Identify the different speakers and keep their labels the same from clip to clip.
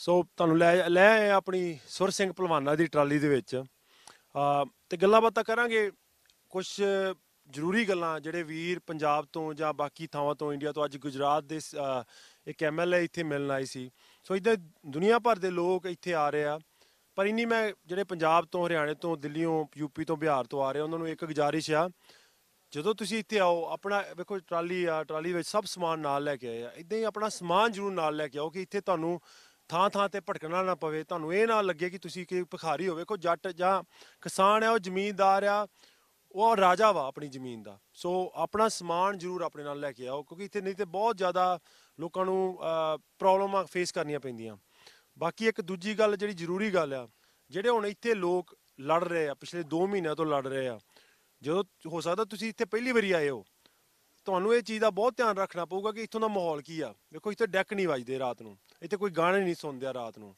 Speaker 1: ਸੋ ਤੁਹਾਨੂੰ ਲੈ ਲੈ ਆਏ ਆਪਣੀ ਸੁਰ ਸਿੰਘ ਭਲਵਾਨਾ ਦੀ ਟਰਾਲੀ ਦੇ ਵਿੱਚ ਆ ਤੇ ਗੱਲਾਂ ਬਾਤਾਂ ਕਰਾਂਗੇ ਕੁਝ ਜ਼ਰੂਰੀ ਗੱਲਾਂ ਜਿਹੜੇ ਵੀਰ ਪੰਜਾਬ ਤੋਂ ਜਾਂ ਬਾਕੀ ਥਾਵਾਂ ਤੋਂ ਇੰਡੀਆ ਤੋਂ ਅੱਜ ਗੁਜਰਾਤ ਦੇ ਇੱਕ ਐਮਐਲਏ ਇੱਥੇ ਮਿਲਣ ਆਈ ਸੀ ਸੋ ਇਦਾਂ ਦੁਨੀਆ ਭਰ ਦੇ ਲੋਕ ਇੱਥੇ ਆ ਰਹੇ ਆ ਪਰ ਇੰਨੀ ਮੈਂ ਜਿਹੜੇ ਪੰਜਾਬ ਤੋਂ ਹਰਿਆਣੇ ਤੋਂ ਦਿੱਲੀੋਂ ਯੂਪੀ ਤੋਂ ਬਿਹਾਰ ਤੋਂ ਆ ਰਹੇ ਉਹਨਾਂ ਨੂੰ ਇੱਕ ਗੁਜਾਰਿਸ਼ ਆ ਜਦੋਂ ਤੁਸੀਂ ਇੱਥੇ ਆਓ ਆਪਣਾ ਵੇਖੋ ਟਰਾਲੀ ਆ ਟਰਾਲੀ ਵਿੱਚ ਸਭ ਸਮਾਨ ਨਾਲ ਲੈ ਕੇ ਆਏ ਆ ਇਦਾਂ ਹੀ ਆਪਣਾ ਸਮਾਨ ਜ਼ਰੂਰ ਨਾਲ ਲੈ ਕੇ ਆਓ ਕਿ ਇੱਥੇ ਤੁਹਾਨੂੰ ਥਾਂ ਥਾਂ ਤੇ ਭਟਕਣਾ ਨਾ ਪਵੇ ਤੁਹਾਨੂੰ ਇਹ ਨਾ ਲੱਗੇ ਕਿ ਤੁਸੀਂ ਕਿ ਭਿਖਾਰੀ ਹੋਵੇ ਕੋ ਜੱਟ ਜਾਂ ਕਿਸਾਨ ਹੈ ਉਹ ਜ਼ਮੀਂਦਾਰ ਆ ਉਹ ਰਾਜਾ ਵਾ ਆਪਣੀ ਜ਼ਮੀਨ ਦਾ ਸੋ ਆਪਣਾ ਸਮਾਨ ਜ਼ਰੂਰ ਆਪਣੇ ਨਾਲ ਲੈ ਕੇ ਆਓ ਕਿਉਂਕਿ ਇੱਥੇ ਨਹੀਂ ਤੇ ਬਹੁਤ ਜ਼ਿਆਦਾ ਲੋਕਾਂ ਨੂੰ ਪ੍ਰੋਬਲਮਾਂ ਫੇਸ ਕਰਨੀਆਂ ਪੈਂਦੀਆਂ ਬਾਕੀ ਇੱਕ ਦੂਜੀ ਗੱਲ ਜਿਹੜੀ ਜ਼ਰੂਰੀ ਗੱਲ ਆ ਜਿਹੜੇ ਹੁਣ ਇੱਥੇ ਲੋਕ ਲੜ ਰਹੇ ਆ ਪਿਛਲੇ 2 ਮਹੀਨਿਆਂ ਤੋਂ ਲੜ ਰਹੇ ਆ ਜਦੋਂ ਹੋ ਸਕਦਾ ਤੁਸੀਂ ਇੱਥੇ ਪਹਿਲੀ ਵਾਰੀ ਆਏ ਹੋ ਤੁਹਾਨੂੰ ਇਹ ਚੀਜ਼ ਦਾ ਬਹੁਤ ਧਿਆਨ ਰੱਖਣਾ ਪਊਗਾ ਕਿ ਇੱਥੋਂ ਦਾ ਮਾਹੌਲ ਕੀ ਆ ਵੇਖੋ ਇੱਥੇ ਡੈਕ ਨਹੀਂ ਵੱਜਦੇ ਰਾਤ ਨੂੰ ਇੱਥੇ ਕੋਈ ਗਾਣੇ ਨਹੀਂ ਸੁਣਦੇ ਆ ਰਾਤ ਨੂੰ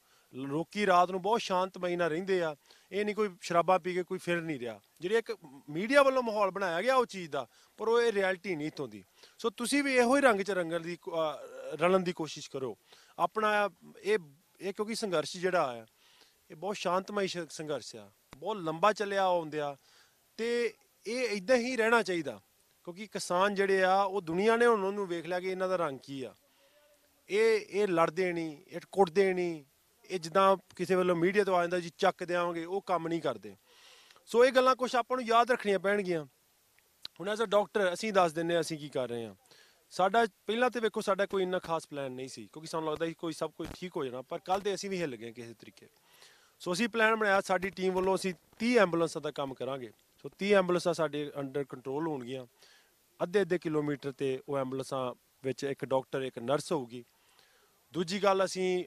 Speaker 1: ਲੋਕੀ ਰਾਤ ਨੂੰ ਬਹੁਤ ਸ਼ਾਂਤਮਈ ਨਾਲ ਰਹਿੰਦੇ ਆ ਇਹ ਨਹੀਂ ਕੋਈ ਸ਼ਰਾਬਾ ਪੀ ਕੇ ਕੋਈ ਫਿਰ ਨਹੀਂ ਰਿਹਾ ਜਿਹੜੀ ਇੱਕ ਮੀਡੀਆ ਵੱਲੋਂ ਮਾਹੌਲ ਬਣਾਇਆ ਗਿਆ ਉਹ ਚੀਜ਼ ਦਾ ਪਰ ਉਹ ਇਹ ਰਿਐਲਿਟੀ ਨਹੀਂ ਇਥੋਂ ਦੀ ਸੋ ਤੁਸੀਂ ਵੀ ਇਹੋ ਹੀ ਰੰਗ 'ਚ ਰੰਗਣ ਦੀ ਰਲਣ ਦੀ ਕੋਸ਼ਿਸ਼ ਕਰੋ ਆਪਣਾ ਇਹ ਇਹ ਕਿਉਂਕਿ ਸੰਘਰਸ਼ ਜਿਹੜਾ ਆ ਇਹ ਬਹੁਤ ਸ਼ਾਂਤਮਈ ਸੰਘਰਸ਼ ਆ ਬਹੁਤ ਲੰਬਾ ਚੱਲਿਆ ਆਉਂਦਿਆ ਤੇ ਇਹ ਇਦਾਂ ਹੀ ਰਹਿਣਾ ਚਾਹੀਦਾ ਕਿਉਂਕਿ ਕਿਸਾਨ ਜਿਹੜੇ ਆ ਉਹ ਦੁਨੀਆ ਨੇ ਹੁਣ ਉਹਨੂੰ ਵੇਖ ਲਿਆ ਕਿ ਇਹਨਾਂ ਦਾ ਰੰਗ ਕੀ ਆ ਇਹ ਇਹ ਲੜਦੇ ਨਹੀਂ ਇਹ ਕੁੱਟਦੇ ਨਹੀਂ ਇਹ ਜਦਾਂ ਕਿਸੇ ਵੱਲੋਂ ਮੀਡੀਆ ਤੋਂ ਆ ਜਾਂਦਾ ਜੀ ਚੱਕ ਦੇਵਾਂਗੇ ਉਹ ਕੰਮ ਨਹੀਂ ਕਰਦੇ ਸੋ ਇਹ ਗੱਲਾਂ ਕੁਝ ਆਪਾਂ ਨੂੰ ਯਾਦ ਰੱਖਣੀਆਂ ਪੈਣਗੀਆਂ ਹੁਣ ਐਸਾ ਡਾਕਟਰ ਅਸੀਂ ਦੱਸ ਦਿੰਨੇ ਅਸੀਂ ਕੀ ਕਰ ਰਹੇ ਹਾਂ ਸਾਡਾ ਪਹਿਲਾਂ ਤੇ ਵੇਖੋ ਸਾਡਾ ਕੋਈ ਇੰਨਾ ਖਾਸ ਪਲਾਨ ਨਹੀਂ ਸੀ ਕਿਉਂਕਿ ਸਾਨੂੰ ਲੱਗਦਾ ਸੀ ਕੋਈ ਸਭ ਕੁਝ ਠੀਕ ਹੋ ਜਾਣਾ ਪਰ ਕੱਲ ਤੇ ਅਸੀਂ ਵੀ ਹਿੱਲ ਗਏ ਕਿਸੇ ਤਰੀਕੇ ਸੋ ਅਸੀਂ ਪਲਾਨ ਬਣਾਇਆ ਸਾਡੀ ਟੀਮ ਵੱਲੋਂ ਅਸੀਂ 30 ਐਂਬੂਲੈਂਸਾਂ ਦਾ ਕੰਮ ਕਰਾਂਗੇ ਸੋ 30 ਐਂਬੂਲੈਂਸਾਂ ਸਾਡੇ ਅੰਡਰ ਕੰਟਰੋਲ ਹੋਣਗੀਆਂ ਅੱਧੇ ਅੱਧੇ ਕਿਲੋਮੀਟਰ ਤੇ ਉਹ ਐਂਬੂਲੈਂਸਾਂ ਵਿੱਚ ਇੱਕ ਡਾਕਟਰ ਇੱਕ ਨਰਸ ਹੋਊਗੀ ਦੂਜੀ ਗੱਲ ਅਸੀਂ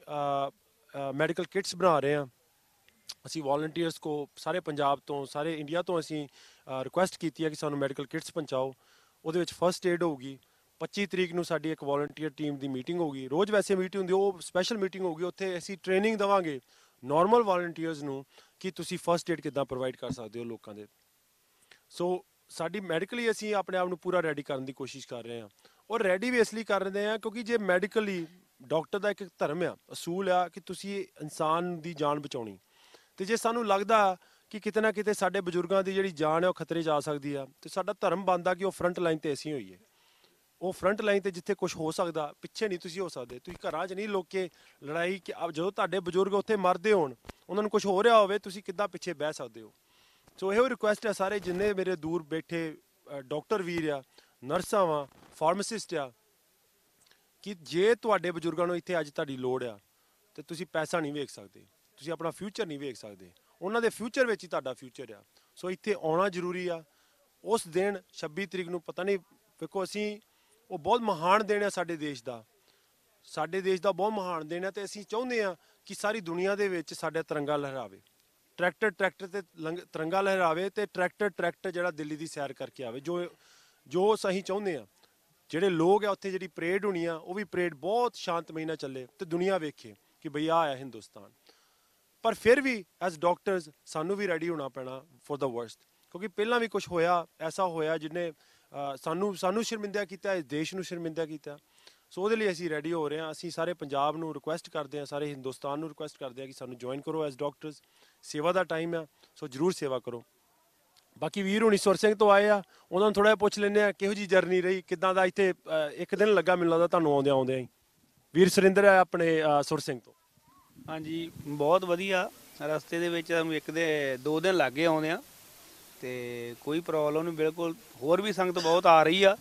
Speaker 1: ਮੈਡੀਕਲ ਕਿਟਸ ਬਣਾ ਰਹੇ ਹਾਂ ਅਸੀਂ ਵਾਲੰਟੀਅਰਸ ਕੋ ਸਾਰੇ ਪੰਜਾਬ ਤੋਂ ਸਾਰੇ ਇੰਡੀਆ ਤੋਂ ਅਸੀਂ ਰਿਕੁਐਸਟ ਕੀਤੀ ਹੈ ਕਿ ਸਾਨੂੰ ਮੈਡੀਕਲ ਕਿਟਸ ਪਹੁੰਚਾਓ ਉਹਦੇ ਵਿੱਚ ਫਰਸਟ ਏਡ ਹੋਊਗੀ 25 ਤਰੀਕ ਨੂੰ ਸਾਡੀ ਇੱਕ ਵਾਲੰਟੀਅਰ ਟੀਮ ਦੀ ਮੀਟਿੰਗ ਹੋਊਗੀ ਰੋਜ਼ ਵੈਸੇ ਮੀਟਿੰਗ ਹੁੰਦੀ ਉਹ ਸਪੈਸ਼ਲ ਮੀਟਿੰਗ ਹੋਊਗੀ ਉੱਥੇ ਅਸੀਂ ਟ੍ਰੇਨਿੰਗ ਦਵਾਂਗੇ ਨਾਰਮਲ ਵਾਲੰਟੀਅਰਸ ਨੂੰ ਕਿ ਤੁਸੀਂ ਫਰਸਟ ਏਡ ਕਿਦਾਂ ਪ੍ਰੋਵਾਈਡ ਕਰ ਸਕਦੇ ਹੋ ਲੋਕਾਂ ਦੇ ਸੋ ਸਾਡੀ ਮੈਡੀਕਲੀ ਅਸੀਂ ਆਪਣੇ ਆਪ ਨੂੰ ਪੂਰਾ ਰੈਡੀ ਕਰਨ ਦੀ ਕੋਸ਼ਿਸ਼ ਕਰ ਰਹੇ ਹਾਂ ਔਰ ਰੈਡੀ ਵੀ ਇਸ ਲਈ ਕਰ ਰਹੇ ਹਾਂ ਕਿਉਂਕਿ ਜੇ ਮੈਡੀਕਲੀ ਡਾਕਟਰ ਦਾ ਇੱਕ ਧਰਮ ਆ ਅਸੂਲ ਆ ਕਿ ਤੁਸੀਂ ਇਨਸਾਨ ਦੀ ਜਾਨ ਬਚਾਉਣੀ ਤੇ ਜੇ ਸਾਨੂੰ ਲੱਗਦਾ ਕਿ ਕਿਤੇ ਨਾ ਕਿਤੇ ਸਾਡੇ ਬਜ਼ੁਰਗਾਂ ਦੀ ਜਿਹੜੀ ਜਾਨ ਹੈ ਉਹ ਖਤਰੇ 'ਚ ਆ ਸਕਦੀ ਆ ਤੇ ਸਾਡਾ ਧਰਮ ਬੰਦਾ ਕਿ ਉਹ ਫਰੰਟ ਲਾਈਨ ਤੇ ਅਸੀਂ ਹੋਈਏ ਉਹ ਫਰੰਟ ਲਾਈਨ ਤੇ ਜਿੱਥੇ ਕੁਝ ਹੋ ਸਕਦਾ ਪਿੱਛੇ ਨਹੀਂ ਤੁਸੀਂ ਹੋ ਸਕਦੇ ਤੁਸੀਂ ਘਰਾਂ 'ਚ ਨਹੀਂ ਲੋਕੇ ਲੜਾਈ ਕਿ ਜਦੋਂ ਤੁਹਾਡੇ ਬਜ਼ੁਰਗ ਉੱਥੇ ਮਰਦੇ ਹੋਣ ਉਹਨਾਂ ਨੂੰ ਕੁਝ ਹੋ ਰਿਹਾ ਹੋਵੇ ਤੁਸੀਂ ਕਿੱਦਾਂ ਪਿੱਛੇ ਬਹਿ ਸਕਦੇ ਹੋ ਸੋ ਇਹੋ ਰਿਕੁਐਸਟ ਹੈ ਸਾਰੇ ਜਿੰਨੇ ਮੇਰੇ ਦੂਰ ਬੈਠੇ ਡਾਕਟਰ ਵੀਰ ਆ ਨਰਸਾਂ ਆ ਫਾਰਮਾਸਿਸਟ ਆ ਕਿ ਜੇ ਤੁਹਾਡੇ ਬਜ਼ੁਰਗਾਂ ਨੂੰ ਇੱਥੇ ਅੱਜ ਤੁਹਾਡੀ ਲੋੜ ਆ ਤੇ ਤੁਸੀਂ ਪੈਸਾ ਨਹੀਂ ਵੇਖ ਸਕਦੇ ਤੁਸੀਂ ਆਪਣਾ ਫਿਊਚਰ ਨਹੀਂ ਵੇਖ ਸਕਦੇ ਉਹਨਾਂ ਦੇ ਫਿਊਚਰ ਵਿੱਚ ਹੀ ਤੁਹਾਡਾ ਫਿਊਚਰ ਆ ਸੋ ਇੱਥੇ ਆਉਣਾ ਜ਼ਰੂਰੀ ਆ ਉਸ ਦਿਨ 26 ਤਰੀਕ ਨੂੰ ਪਤਾ ਨਹੀਂ ਵੇਖੋ ਅਸੀਂ ਉਹ ਬਹੁਤ ਮਹਾਨ ਦਿਨ ਆ ਸਾਡੇ ਦੇਸ਼ ਦਾ ਸਾਡੇ ਦੇਸ਼ ਦਾ ਬਹੁਤ ਮਹਾਨ ਦਿਨ ਆ ਤੇ ਅਸੀਂ ਚਾਹੁੰਦੇ ਆ ਕਿ ਸਾਰੀ ਦੁਨੀਆ ਦੇ ਵਿੱਚ ਸਾਡਾ ਤਿਰੰਗਾ ਲਹਿਰਾਵੇ ਟਰੈਕਟਰ ਟਰੈਕਟਰ ਤੇ ਤਰੰਗਾ ਲਹਿਰਾਵੇ ਤੇ ਟਰੈਕਟਰ ਟਰੈਕਟਰ ਜਿਹੜਾ ਦਿੱਲੀ ਦੀ ਸੈਰ ਕਰਕੇ ਆਵੇ ਜੋ ਜੋ ਸਹੀ ਚਾਹੁੰਦੇ ਆ ਜਿਹੜੇ ਲੋਕ ਆ ਉੱਥੇ ਜਿਹੜੀ ਪਰੇਡ ਹੋਣੀ ਆ ਉਹ ਵੀ ਪਰੇਡ ਬਹੁਤ ਸ਼ਾਂਤ ਮਹੀਨਾ ਚੱਲੇ ਤੇ ਦੁਨੀਆ ਵੇਖੇ ਕਿ ਭਈ ਆ ਆ ਹਿੰਦੁਸਤਾਨ ਪਰ ਫਿਰ ਵੀ ਐਸ ਡਾਕਟਰਸ ਸਾਨੂੰ ਵੀ ਰੈਡੀ ਹੋਣਾ ਪੈਣਾ ਫॉर ਦਾ ਵਰਸਟ ਕਿਉਂਕਿ ਪਹਿਲਾਂ ਵੀ ਕੁਝ ਹੋਇਆ ਐਸਾ ਹੋਇਆ ਜਿਨੇ ਸਾਨੂੰ ਸਾਨੂੰ ਸ਼ਰਮਿੰਦਾ ਕੀਤਾ ਇਸ ਦੇਸ਼ ਨੂੰ ਸ਼ਰਮਿੰਦਾ ਕੀਤਾ ਸੋ ਉਹਦੇ ਲਈ ਅਸੀਂ ਰੈਡੀ ਹੋ ਰਹੇ ਹਾਂ ਅਸੀਂ ਸਾਰੇ ਪੰਜਾਬ ਨੂੰ ਰਿਕੁਐਸਟ ਕਰਦੇ ਹਾਂ ਸਾਰੇ ਹਿੰਦੁਸਤਾਨ ਨੂੰ ਰਿਕੁਐਸਟ ਕਰਦੇ ਹਾਂ ਕਿ ਸਾਨੂੰ ਜੁਆਇਨ ਕਰੋ ਐਸ ਡਾਕਟਰਸ ਸੇਵਾ ਦਾ ਟਾਈਮ ਆ ਸੋ ਜਰੂਰ ਸੇਵਾ ਕਰੋ ਬਾਕੀ ਵੀਰ ਹੁਣੀ ਸੁਰ ਸਿੰਘ ਤੋਂ ਆਏ ਆ ਉਹਨਾਂ ਨੂੰ ਥੋੜਾ ਜਿਹਾ ਪੁੱਛ ਲੈਨੇ ਆ ਕਿਹੋ ਜੀ ਜਰਨੀ ਰਹੀ ਕਿਦਾਂ ਦਾ ਇੱਥੇ ਇੱਕ ਦਿਨ ਲੱਗਾ ਮੈਨੂੰ ਲੱਗਦਾ ਤੁਹਾਨੂੰ ਆਉਂਦੇ ਆਉਂਦੇ ਆਂ ਵੀਰ ਸੁਰਿੰਦਰ ਆ ਆਪਣੇ ਸੁਰ ਸਿੰਘ ਤੋਂ
Speaker 2: ਹਾਂਜੀ ਬਹੁਤ ਵਧੀਆ ਰਸਤੇ ਦੇ ਵਿੱਚ ਇੱਕ ਦੇ ਦੋ ਦਿਨ ਲੱਗੇ ਆਉਂਦੇ ਆ ਤੇ ਕੋਈ ਪ੍ਰੋਬਲਮ ਨਹੀਂ ਬਿਲਕੁਲ ਹੋਰ ਵੀ ਸੰਗਤ ਬਹੁਤ ਆ ਰਹੀ ਆ